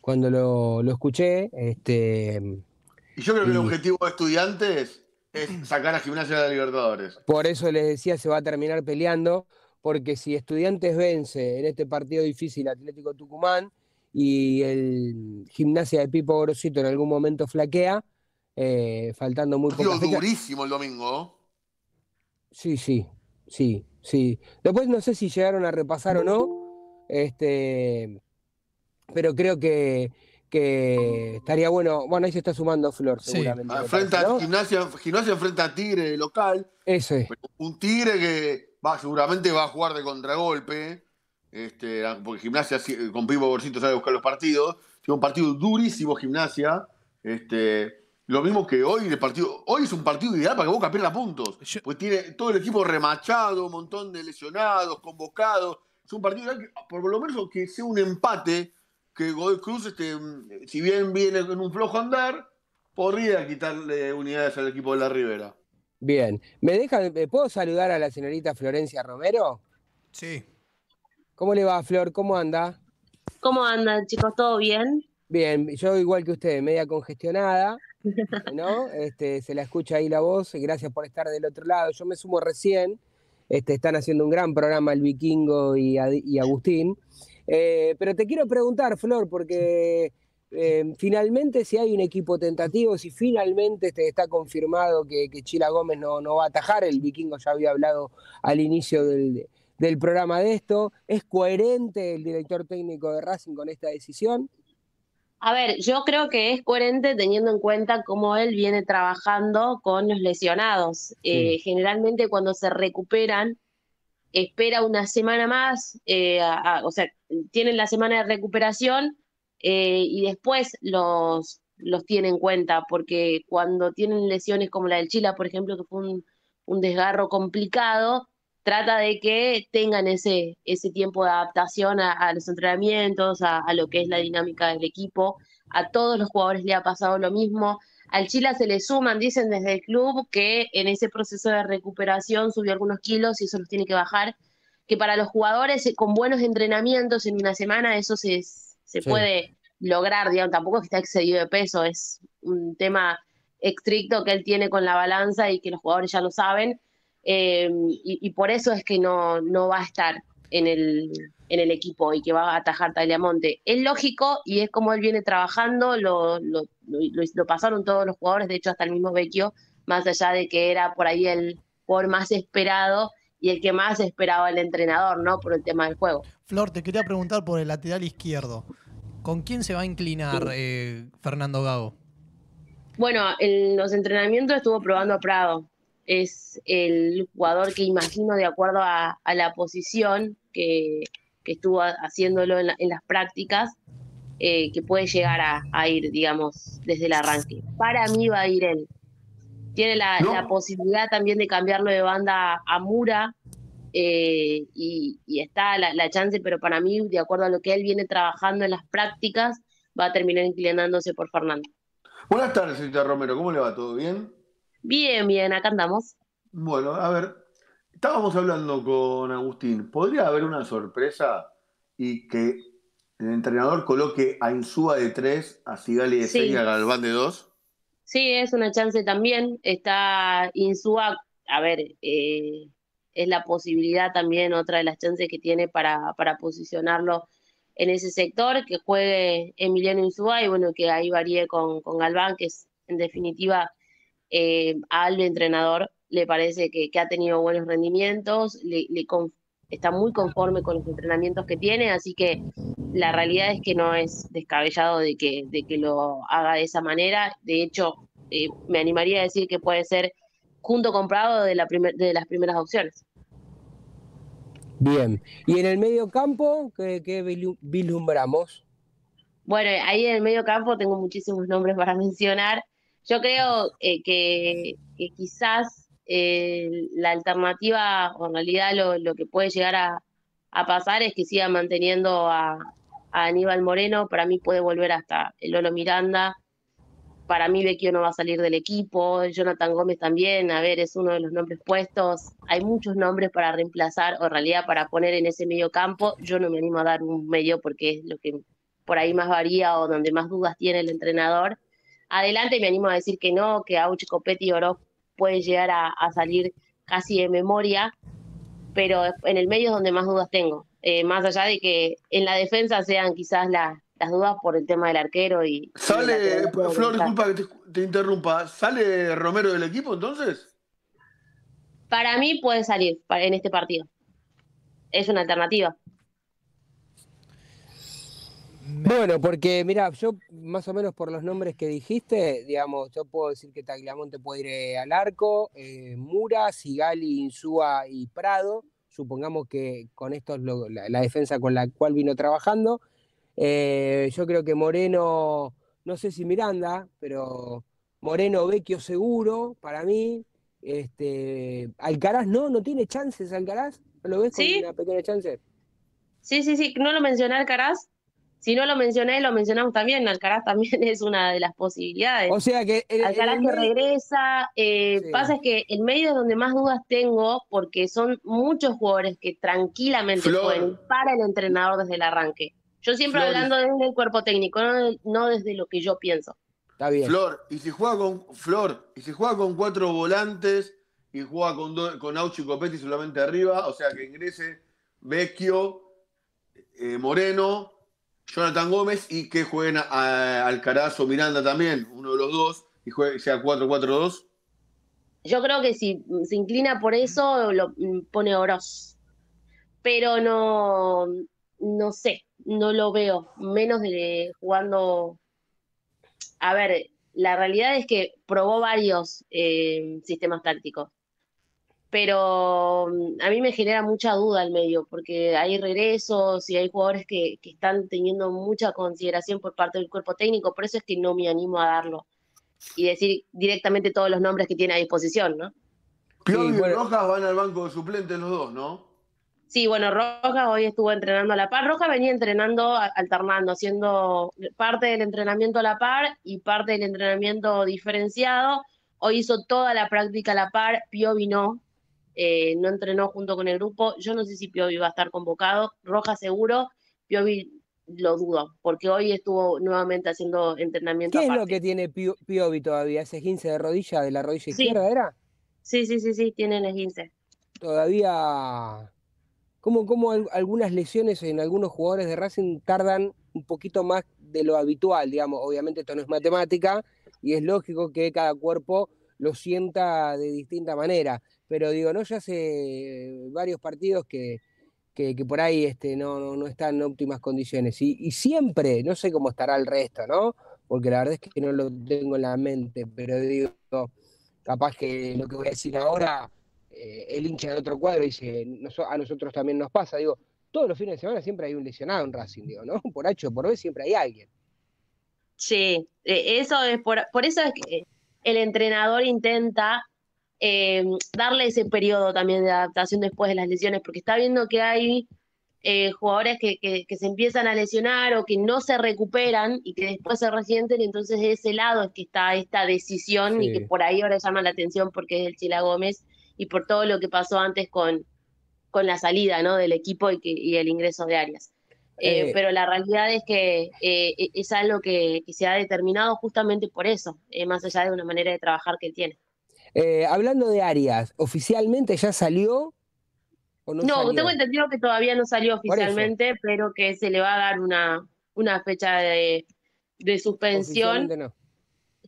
cuando lo, escuché. Este, y yo creo que el objetivo de estudiantes es sacar a Gimnasia de Libertadores. Por eso les decía, se va a terminar peleando, porque si Estudiantes vence en este partido difícil Atlético Tucumán y el Gimnasia de Pipo Grosito en algún momento flaquea, eh, faltando muy poco. durísimo el domingo. Sí, sí, sí, sí. Después no sé si llegaron a repasar o no, este, pero creo que que estaría bueno. Bueno, ahí se está sumando Flor, seguramente. gimnasia, enfrenta a Tigre local. ese Un Tigre que va, seguramente va a jugar de contragolpe. Este, porque gimnasia con Pivo Borcito sabe buscar los partidos. Tiene un partido durísimo gimnasia. Este, lo mismo que hoy el partido. Hoy es un partido ideal para que Boca pierda puntos. Pues tiene todo el equipo remachado, un montón de lesionados, convocados. Es un partido que, por lo menos que sea un empate que Godoy Cruz, este, mm, si bien viene en un flojo andar, podría quitarle unidades al equipo de la Rivera Bien, ¿me eh, puedo saludar a la señorita Florencia Romero? Sí. ¿Cómo le va, Flor? ¿Cómo anda? ¿Cómo anda, chicos? ¿Todo bien? Bien, yo igual que usted media congestionada, [LAUGHS] ¿no? Este, se la escucha ahí la voz, gracias por estar del otro lado. Yo me sumo recién, este, están haciendo un gran programa el Vikingo y Agustín. Eh, pero te quiero preguntar, Flor, porque eh, finalmente si hay un equipo tentativo, si finalmente este, está confirmado que, Chila Gómez no, va a atajar, el vikingo ya había hablado al inicio del, programa de esto, ¿es coherente el director técnico de Racing con esta decisión? A ver, yo creo que es coherente teniendo en cuenta cómo él viene trabajando con los lesionados. Eh, generalmente cuando se recuperan espera una semana más, eh, o sea, tienen la semana de recuperación eh, y después los, los tienen en cuenta, porque cuando tienen lesiones como la del Chila, por ejemplo, que fue un, desgarro complicado, trata de que tengan ese, ese tiempo de adaptación a, los entrenamientos, a, a, lo que es la dinámica del equipo. A todos los jugadores le ha pasado lo mismo. Al Chila se le suman, dicen desde el club, que en ese proceso de recuperación subió algunos kilos y eso los tiene que bajar. Que para los jugadores eh, con buenos entrenamientos en una semana eso se, puede lograr, digamos, tampoco está excedido de peso, es un tema estricto que él tiene con la balanza y que los jugadores ya lo saben. Eh, y, por eso es que no va a estar en el, en el equipo y que va a atajar Tagliamonte. Es lógico y es como él viene trabajando, lo, lo, pasaron todos los jugadores, de hecho hasta el mismo Vecchio, más allá de que era por ahí el jugador más esperado y el que más esperaba el entrenador, ¿no? Por el tema del juego. Flor, te quería preguntar por el lateral izquierdo. ¿Con quién se va a inclinar eh, Fernando Gago? Bueno, en los entrenamientos estuvo probando a Prado. Es el jugador que imagino de acuerdo a la posición que, que estuvo haciéndolo en, las prácticas, eh, que puede llegar a, ir, digamos, desde el arranque. Para mí va a ir él. Tiene la, posibilidad también de cambiarlo de banda a Mura eh, y, está la, chance, pero para mí, de acuerdo a lo que él viene trabajando en las prácticas, va a terminar inclinándose por Fernando. Buenas tardes, señorita Romero, ¿cómo le va? ¿Todo bien? Bien, bien, acá andamos. Bueno, a ver, Estábamos hablando con Agustín. ¿Podría haber una sorpresa y que el entrenador coloque a Insúa de 3, a Sigali de 6 y a Galván de 2? Sí, es una chance también. Está Insúa, a ver, eh, es la posibilidad también, otra de las chances que tiene para, para posicionarlo en ese sector, que juegue Emiliano Insúa y bueno, que ahí varíe con, Galván, que es en definitiva eh, al entrenador le parece que, ha tenido buenos rendimientos, le, está muy conforme con los entrenamientos que tiene, así que la realidad es que no es descabellado de que, de que lo haga de esa manera. De hecho, eh, me animaría a decir que puede ser junto comprado de, la de las primeras opciones. Bien, ¿y en el medio campo qué, qué vislumbramos? Bueno, ahí en el medio campo tengo muchísimos nombres para [LAUGHS] mencionar. Yo creo eh, que, quizás eh, la alternativa, o en realidad lo, que puede llegar a, pasar es que siga manteniendo a, Aníbal Moreno, para mí puede volver hasta el Lolo Miranda, para mí Vecchio no va a salir del equipo, Jonathan Gómez también, a ver, es uno de los nombres puestos, hay muchos nombres para reemplazar, o en realidad para poner en ese medio campo, yo no me animo a dar un medio porque es lo que por ahí más varía o donde más dudas tiene el entrenador. Adelante me animo a decir que no, que Auch, Copetti y puede llegar a, salir casi de memoria, pero en el medio es donde más dudas tengo. Eh, más allá de que en la defensa sean quizás las dudas por el tema del arquero y... ¿Sale, Flor, disculpa que te interrumpa, ¿sale Romero del equipo entonces? Para mí puede salir en este partido. Es una alternativa. Bueno, porque mira, yo más o menos por los nombres que dijiste, digamos, yo puedo decir que Tagliamonte puede ir eh, al arco, eh, Mura, Sigali, Insúa y Prado, supongamos que con esto es la, defensa con la cual vino trabajando. Eh, yo creo que Moreno, no sé si Miranda, pero Moreno Vecchio seguro para mí. Este, Alcaraz no, no tiene chances Alcaraz, ¿lo ves con una pequeña chance? Sí, sí, sí, no lo mencioné Alcaraz, si no lo mencioné, lo mencionamos también, Alcaraz también [LAUGHS] es una de las posibilidades. O sea que... Eh, Alcaraz que regresa, eh, pasa es que el medio es donde más dudas tengo porque son muchos jugadores que tranquilamente Flor. pueden para el entrenador desde el arranque. Yo siempre hablando desde el cuerpo técnico, no, desde lo que yo pienso. Está bien. Flor, y si juega con, Flor, y si juega con cuatro volantes y juega con, Auchi y Copetti solamente arriba, o sea que ingrese Vecchio, eh, Moreno, Jonathan Gómez y que jueguen a, Alcaraz o Miranda también, uno de los dos, y juegue, sea 4-4-2. Yo creo que si se inclina por eso, lo mm, pone Oroz. Pero no, no sé, no lo veo, menos de jugando. A ver, la realidad es que probó varios eh, sistemas tácticos pero mm, a mí me genera mucha duda el medio, porque hay regresos y hay jugadores que, están teniendo mucha consideración por parte del cuerpo técnico, por eso es que no me animo a darlo y decir directamente todos los nombres que tiene a disposición, ¿no? y Rojas van al banco de suplentes los dos, ¿no? Sí, bueno, Rojas hoy estuvo entrenando a la par. Rojas venía entrenando, alternando, haciendo parte del entrenamiento a la par y parte del entrenamiento diferenciado. Hoy hizo toda la práctica a la par, Pio vino, eh, no entrenó junto con el grupo. Yo no sé si Piovi va a estar convocado, Roja seguro, Piovi lo dudo, porque hoy estuvo nuevamente haciendo entrenamiento. ¿Qué es lo que tiene Piovi todavía? ¿Ese 15 de rodilla, de la rodilla izquierda era? Sí, sí, sí, sí, tiene el 15. Todavía, como, como algunas lesiones en algunos jugadores de Racing tardan un poquito más de lo habitual, digamos, obviamente esto no es matemática y es lógico que cada cuerpo lo sienta de distinta manera pero digo, no, ya hace varios partidos que, por ahí este, no, están en óptimas condiciones. Y, siempre, no sé cómo estará el resto, ¿no? Porque la verdad es que no lo tengo en la mente, pero digo, capaz que lo que voy a decir ahora, eh, el hincha de otro cuadro dice, a nosotros también nos pasa, digo, todos los fines de semana siempre hay un lesionado en Racing, digo, ¿no? [LAUGHS] Por H por B siempre hay alguien. Sí, e-, eso es por, por eso es que el entrenador intenta eh, darle ese periodo también de adaptación después de las lesiones, porque está viendo que hay eh, jugadores que, se empiezan a lesionar o que no se recuperan y que después se resienten, entonces de ese lado es que está esta decisión y que por ahí ahora llama la atención porque es el Chila Gómez y por todo lo que pasó antes con, con la salida ¿no? del equipo y, que, el ingreso de Arias. Eh, pero la realidad es que e, es algo que, que, se ha determinado justamente por eso, más allá de una manera de trabajar que tiene. Eh, hablando de Arias, ¿oficialmente ya salió? no, tengo entendido que todavía no salió oficialmente, pero que se le va a dar una, una fecha de, suspensión.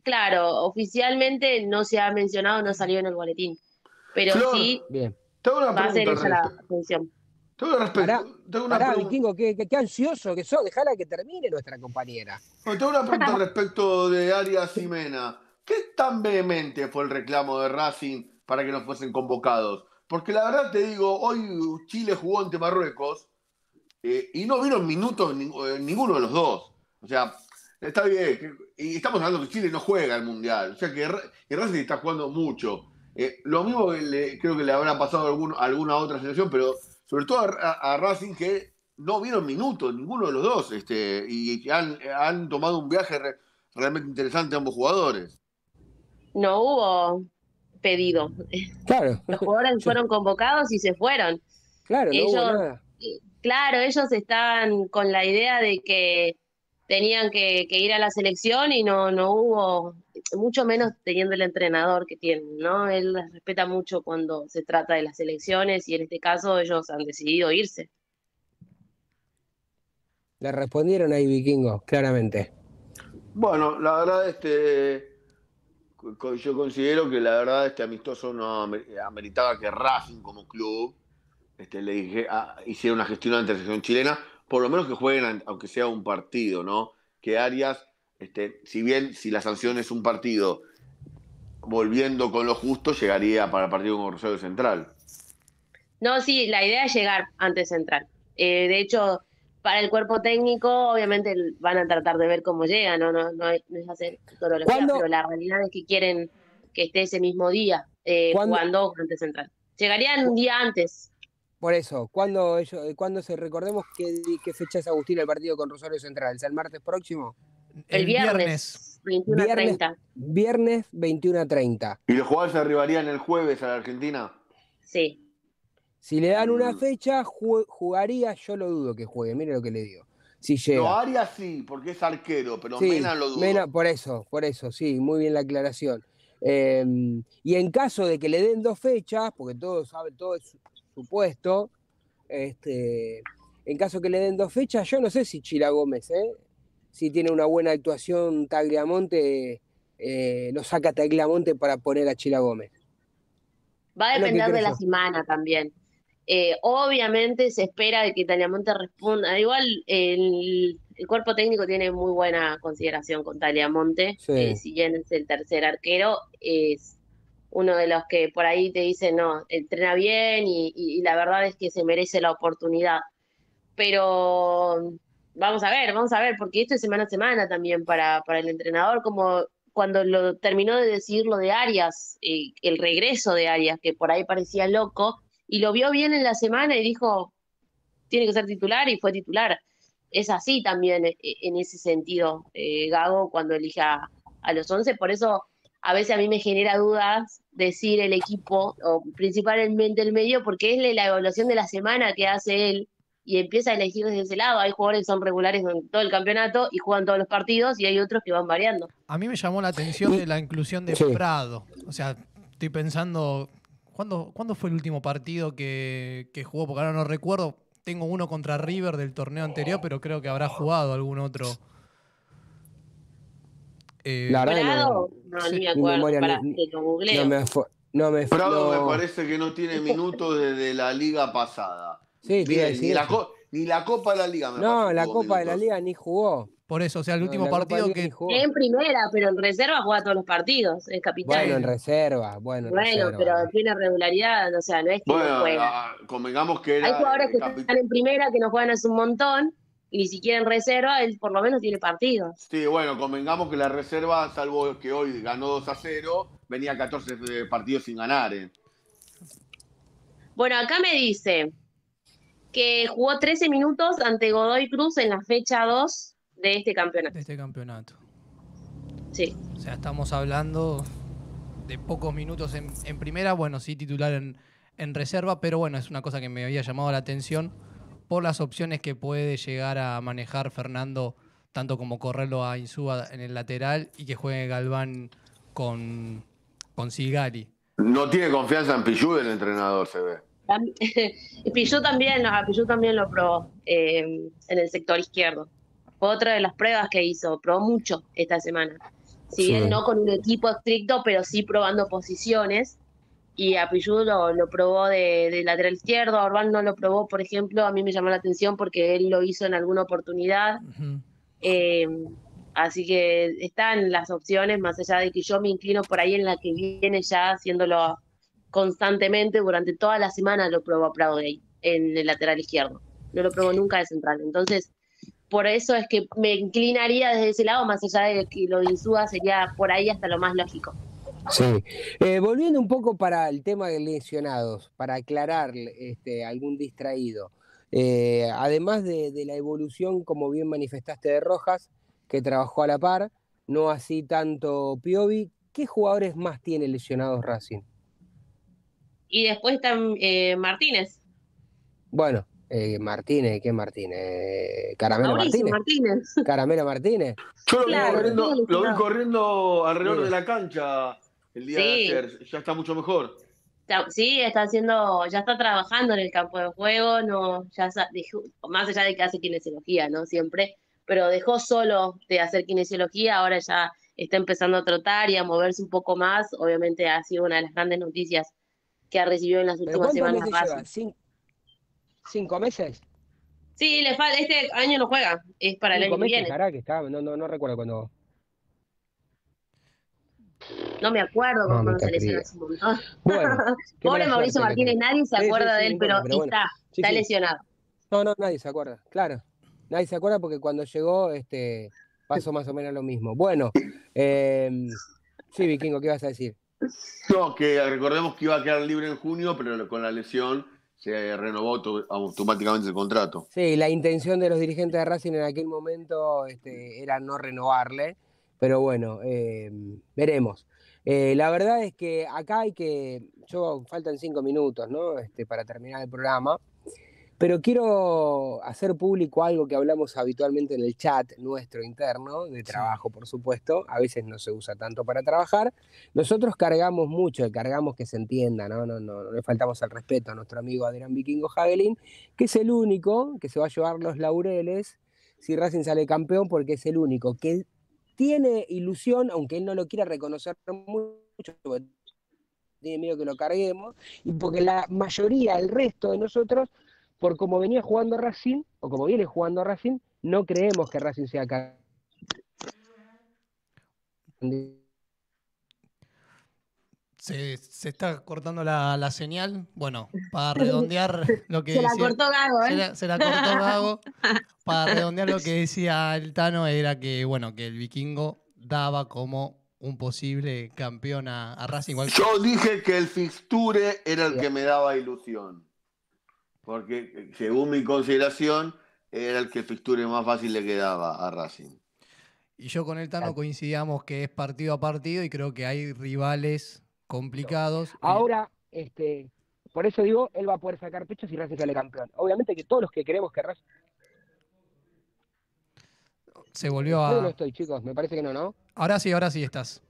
Claro, oficialmente no se ha mencionado, no salió en el boletín. Pero sí va a ser esa la suspensión. tengo una qué, ansioso que sos. déjala que termine nuestra compañera. tengo una pregunta respecto de Arias Jimena. ¿Qué tan vehemente fue el reclamo de Racing para que no fuesen convocados? Porque la verdad te digo, hoy Chile jugó ante Marruecos eh, y no vieron minutos eh, ninguno de los dos. O sea, está bien, y estamos hablando que Chile no juega al Mundial, o sea que, Racing está jugando mucho. Eh, lo mismo creo que le habrá pasado a, alguna otra selección, pero sobre todo a, Racing que no vieron minutos, ninguno de los dos, este, y han, han tomado un viaje realmente interesante ambos jugadores no hubo pedido. Claro. [LAUGHS] Los jugadores fueron convocados y se fueron. Claro, ellos, Claro, ellos estaban con la idea de que tenían que, ir a la selección y no, hubo, mucho menos teniendo el entrenador que tienen, ¿no? Él respeta mucho cuando se trata de las selecciones y en este caso ellos han decidido irse. Le respondieron ahí vikingo claramente. Bueno, la verdad, este, yo considero que la verdad este amistoso no ameritaba que Racing como club este, le dije, ah, hiciera una gestión ante la selección chilena, por lo menos que jueguen aunque sea un partido, ¿no? Que Arias, este, si bien si la sanción es un partido, volviendo con lo justo, llegaría para el partido con Rosario Central. No, sí, la idea es llegar ante Central. Eh, de hecho, para el cuerpo técnico, obviamente van a tratar de ver cómo llega, no, no, no, es hacer psicología, pero la realidad es que quieren que esté ese mismo día eh, jugando ante Central. Llegarían un día antes. Por eso, ¿cuándo ellos, eh, cuando se recordemos qué, qué fecha es Agustín el partido con Rosario Central, ¿es el martes próximo? El, viernes. 21.30. Viernes, 21 ¿Y los jugadores arribarían el jueves a la Argentina? Sí. Si le dan una mm. fecha, jugaría, yo lo dudo que juegue, mire lo que le digo. Si llega. sí, porque es arquero, pero Mena lo dudo. por eso, por eso, sí, muy bien la aclaración. Em, y en caso de que le den dos fechas, porque todo sabe, todo es supuesto, este, en caso que le den dos fechas, yo no sé si Chila Gómez, ¿eh? si tiene una buena actuación Tagliamonte, eh, lo saca Tagliamonte para poner a Chila Gómez. Va a depender de la semana también. Eh, obviamente se espera de que Taliamonte responda. Igual el, cuerpo técnico tiene muy buena consideración con Taliamonte. si bien es el tercer arquero, es uno de los que por ahí te dicen, no, entrena bien y, la verdad es que se merece la oportunidad. Pero vamos a ver, vamos a ver, porque esto es semana a semana también para, para el entrenador, como cuando lo terminó de decir lo de Arias, eh, el regreso de Arias, que por ahí parecía loco, y lo vio bien en la semana y dijo, tiene que ser titular y fue titular. Es así también eh, en ese sentido, eh, Gago, cuando elige a, los 11. Por eso a veces a mí me genera dudas decir el equipo, o principalmente el medio, porque es la evaluación de la semana que hace él y empieza a elegir desde ese lado. Hay jugadores que son regulares en todo el campeonato y juegan todos los partidos y hay otros que van variando. A mí me llamó la atención de la inclusión de Prado. O sea, estoy pensando ¿Cuándo, fue el último partido que, jugó? Porque ahora no recuerdo. Tengo uno contra River del torneo anterior, oh. pero creo que habrá jugado algún otro. Eh, la verdad? no, no, me acuerdo. no, me, parece que no tiene [LAUGHS] minutos desde la liga pasada. Sí, ni, la, Copa de la Liga No, la Copa de la Liga ni jugó. Por eso, o sea, el último partido que. Jugó. En primera, pero en reserva juega todos los partidos, es capitán. Bueno, en reserva, bueno. Bueno, pero tiene regularidad, o sea, no es que bueno, ah, convengamos que. Era Hay jugadores que están en primera que no juegan hace un montón, y ni siquiera en reserva, él por lo menos tiene partidos. Sí, bueno, convengamos que la reserva, salvo que hoy ganó 2 a 0, venía 14 eh, partidos sin ganar. Eh. Bueno, acá me dice que jugó 13 minutos ante Godoy Cruz en la fecha 2 de este campeonato. De este campeonato. Sí. O sea, estamos hablando de pocos minutos en, primera, bueno, sí titular en, reserva, pero bueno, es una cosa que me había llamado la atención por las opciones que puede llegar a manejar Fernando, tanto como correrlo a Insúa en el lateral y que juegue Galván con, con Sigali. No tiene confianza en Pichu el entrenador, se ve. [LAUGHS] Pichu también, también lo probó eh, en el sector izquierdo otra de las pruebas que hizo, probó mucho esta semana. Si bien no con un equipo estricto, pero sí probando posiciones. Y a lo, probó de, lateral izquierdo, a no lo probó, por ejemplo, a mí me llamó la atención porque él lo hizo en alguna oportunidad. Em, así que están las opciones, más allá de que yo me inclino por ahí en la que viene ya haciéndolo constantemente, durante toda la semana lo probó a en el lateral izquierdo. No lo probó nunca de central. Entonces, por eso es que me inclinaría desde ese lado, más allá de que lo de Insúa sería por ahí hasta lo más lógico. Sí. Eh, volviendo un poco para el tema de lesionados, para aclarar este, algún distraído. Eh, además de, la evolución, como bien manifestaste, de Rojas, que trabajó a la par, no así tanto Piovi, ¿qué jugadores más tiene lesionados Racing? Y después está eh, Martínez. Bueno, eh, Martínez, ¿qué Martínez? Caramelo Martínez. Martínez. [LAUGHS] [LAUGHS] Caramelo Martínez. Yo lo, vi, corriendo, alrededor de la cancha el día de ayer. Ya está mucho mejor. Sí, está haciendo, ya está trabajando en el campo de juego, no, ya más allá de que hace kinesiología, ¿no? Siempre, pero dejó solo de hacer kinesiología, ahora ya está empezando a trotar y a moverse un poco más. Obviamente ha sido una de las grandes noticias que ha recibido en las últimas semanas. ¿Cinco meses? Sí, le falta, este año no juega, es para el año que viene. que está, no, no, no recuerdo cuándo. No me acuerdo se lesionó ese momento. Bueno, [LAUGHS] Pobre Mauricio Martínez, nadie se acuerda de él, pero, está, está lesionado. No, no, nadie se acuerda, claro. Nadie se acuerda porque cuando llegó, este, pasó más o menos lo mismo. Bueno, em, sí, Vikingo, ¿qué vas a decir? No, que recordemos que iba a quedar libre en junio, pero con la lesión se renovó automáticamente el contrato. Sí, la intención de los dirigentes de Racing en aquel momento este, era no renovarle, pero bueno, eh, veremos. Eh, la verdad es que acá hay que, yo faltan cinco minutos, ¿no? Este, para terminar el programa. Pero quiero hacer público algo que hablamos habitualmente en el chat nuestro interno, de trabajo, por supuesto. A veces no se usa tanto para trabajar. Nosotros cargamos mucho, y eh, cargamos que se entienda, ¿no? No, no, le faltamos al respeto a nuestro amigo Adrián Vikingo Hagelin que es el único que se va a llevar los laureles si Racing sale campeón, porque es el único que tiene ilusión, aunque él no lo quiera reconocer mucho, tiene miedo que lo carguemos, y porque la mayoría, el resto de nosotros, por como venía jugando Racing, o como viene jugando Racing, no creemos que Racing sea se, se está cortando la, señal. Bueno, para [LAUGHS] redondear lo que se decía. La cortó Gago, ¿eh? se, la, cortó Gago. [LAUGHS] para redondear lo que decía el Tano, era que, bueno, que el vikingo daba como un posible campeón a, Racing. Yo dije que el fixture era el que me daba ilusión porque eh, según mi consideración era el que Picture más fácil le quedaba a Racing. Y yo con él Tano coincidíamos que es partido a partido y creo que hay rivales complicados. Ahora, este, por eso digo, él va a poder sacar pecho si Racing sale campeón. Obviamente que todos los que queremos que Racing... Se volvió a... Yo no estoy, chicos, me parece que no, ¿no? Ahora sí, ahora sí estás.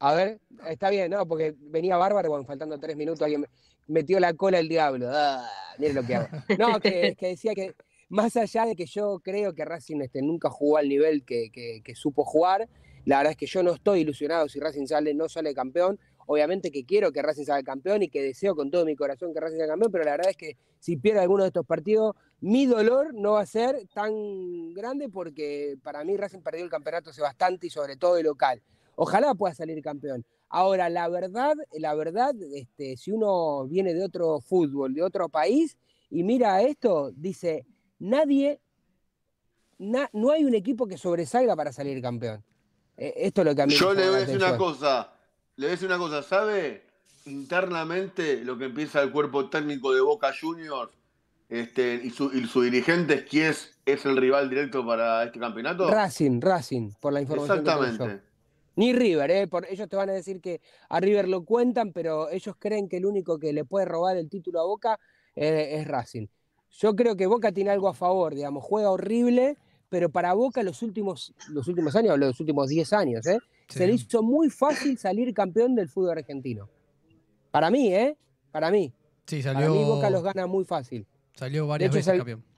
A ver, está bien, ¿no? Porque venía bárbaro, faltando tres minutos alguien metió la cola el diablo. Ah, miren lo que hago. [LAUGHS] No, que, que, decía que más allá de que yo creo que Racing este, nunca jugó al nivel que, supo jugar, la verdad es que yo no estoy ilusionado si Racing sale, no sale campeón. Obviamente que quiero que Racing salga campeón y que deseo con todo mi corazón que Racing sea campeón, pero la verdad es que si pierde alguno de estos partidos, mi dolor no va a ser tan grande porque para mí Racing perdió el campeonato hace bastante y sobre todo el local. Ojalá pueda salir campeón. Ahora, la verdad, la verdad, este, si uno viene de otro fútbol, de otro país, y mira esto, dice, nadie, no hay un equipo que sobresalga para salir campeón. Eh, esto lo que a mí Yo le voy a decir una cosa, le voy a decir una cosa, ¿sabe? Internamente lo que empieza el cuerpo técnico de Boca Juniors este, y, su, y su dirigente, ¿quién es, es el rival directo para este campeonato? Racing, Racing, por la información. Exactamente. Ni River, ¿eh? Por, ellos te van a decir que a River lo cuentan, pero ellos creen que el único que le puede robar el título a Boca eh, es Racing. Yo creo que Boca tiene algo a favor, digamos, juega horrible, pero para Boca los últimos, los últimos años, los últimos 10 años, ¿eh? se le hizo muy fácil salir campeón del fútbol argentino. Para mí, ¿eh? Para mí. Sí, salió... Para mí Boca los gana muy fácil. Salió varias veces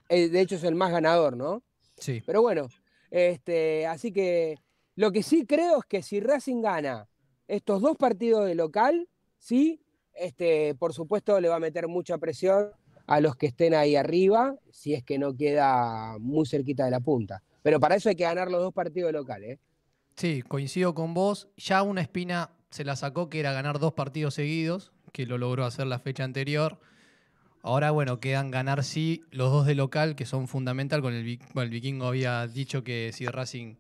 eh, de hecho es el más ganador, ¿no? Sí. Pero bueno, este, así que lo que sí creo es que si Racing gana estos dos partidos de local, sí, este, por supuesto le va a meter mucha presión a los que estén ahí arriba, si es que no queda muy cerquita de la punta. Pero para eso hay que ganar los dos partidos locales. ¿eh? Sí, coincido con vos. Ya una espina se la sacó que era ganar dos partidos seguidos, que lo logró hacer la fecha anterior. Ahora, bueno, quedan ganar sí los dos de local, que son fundamental. Con el, el vikingo había dicho que si Racing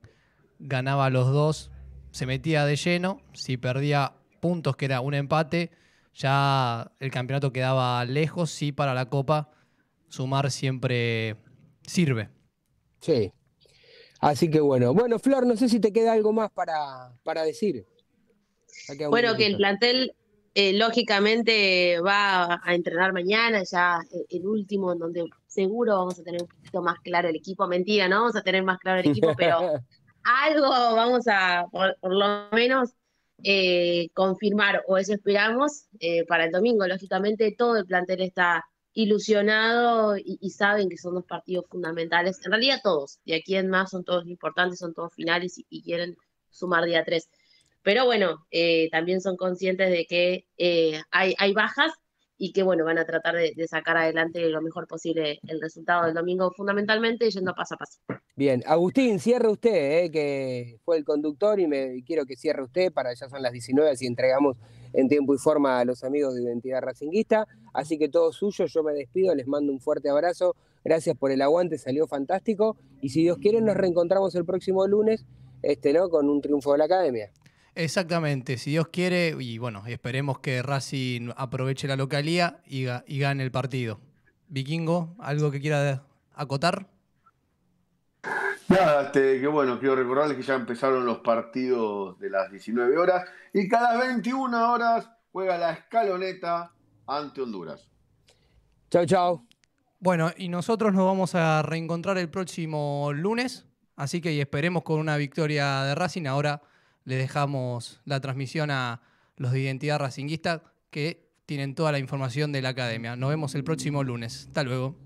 ganaba los dos, se metía de lleno. Si perdía puntos, que era un empate, ya el campeonato quedaba lejos sí para la Copa sumar siempre sirve. Sí. Así que bueno, bueno, Flor, no sé si te queda algo más para, para decir. Bueno, que el plantel eh, lógicamente va a entrenar mañana, ya eh, el último, en donde seguro vamos a tener un poquito más claro el equipo. Mentira, no vamos a tener más claro el equipo, pero [LAUGHS] algo vamos a, por, lo menos, eh, confirmar, o eso esperamos, eh, para el domingo. Lógicamente, todo el plantel está ilusionado y, saben que son dos partidos fundamentales. En realidad, todos, de aquí en más, son todos importantes, son todos finales y, quieren sumar día 3. Pero bueno, eh, también son conscientes de que hay, hay bajas y que bueno, van a tratar de, sacar adelante lo mejor posible el resultado del domingo, fundamentalmente yendo paso a paso. Bien, Agustín, cierre usted, eh, que fue el conductor y me quiero que cierre usted para ya son las 19 y entregamos en tiempo y forma a los amigos de Identidad Racinguista, así que todo suyo, yo me despido, les mando un fuerte abrazo, gracias por el aguante, salió fantástico y si Dios quiere nos reencontramos el próximo lunes este, ¿no? con un triunfo de la academia. Exactamente, si Dios quiere, y bueno, esperemos que Racing aproveche la localía y, gane el partido. Vikingo, ¿algo que quiera acotar? Ya, este, que bueno, quiero recordarles que ya empezaron los partidos de las 19 horas y cada 21 horas juega la escaloneta ante Honduras. Chao, chao. Bueno, y nosotros nos vamos a reencontrar el próximo lunes, así que esperemos con una victoria de Racing ahora le dejamos la transmisión a los de Identidad Racinguista que tienen toda la información de la academia. Nos vemos el próximo lunes. Hasta luego.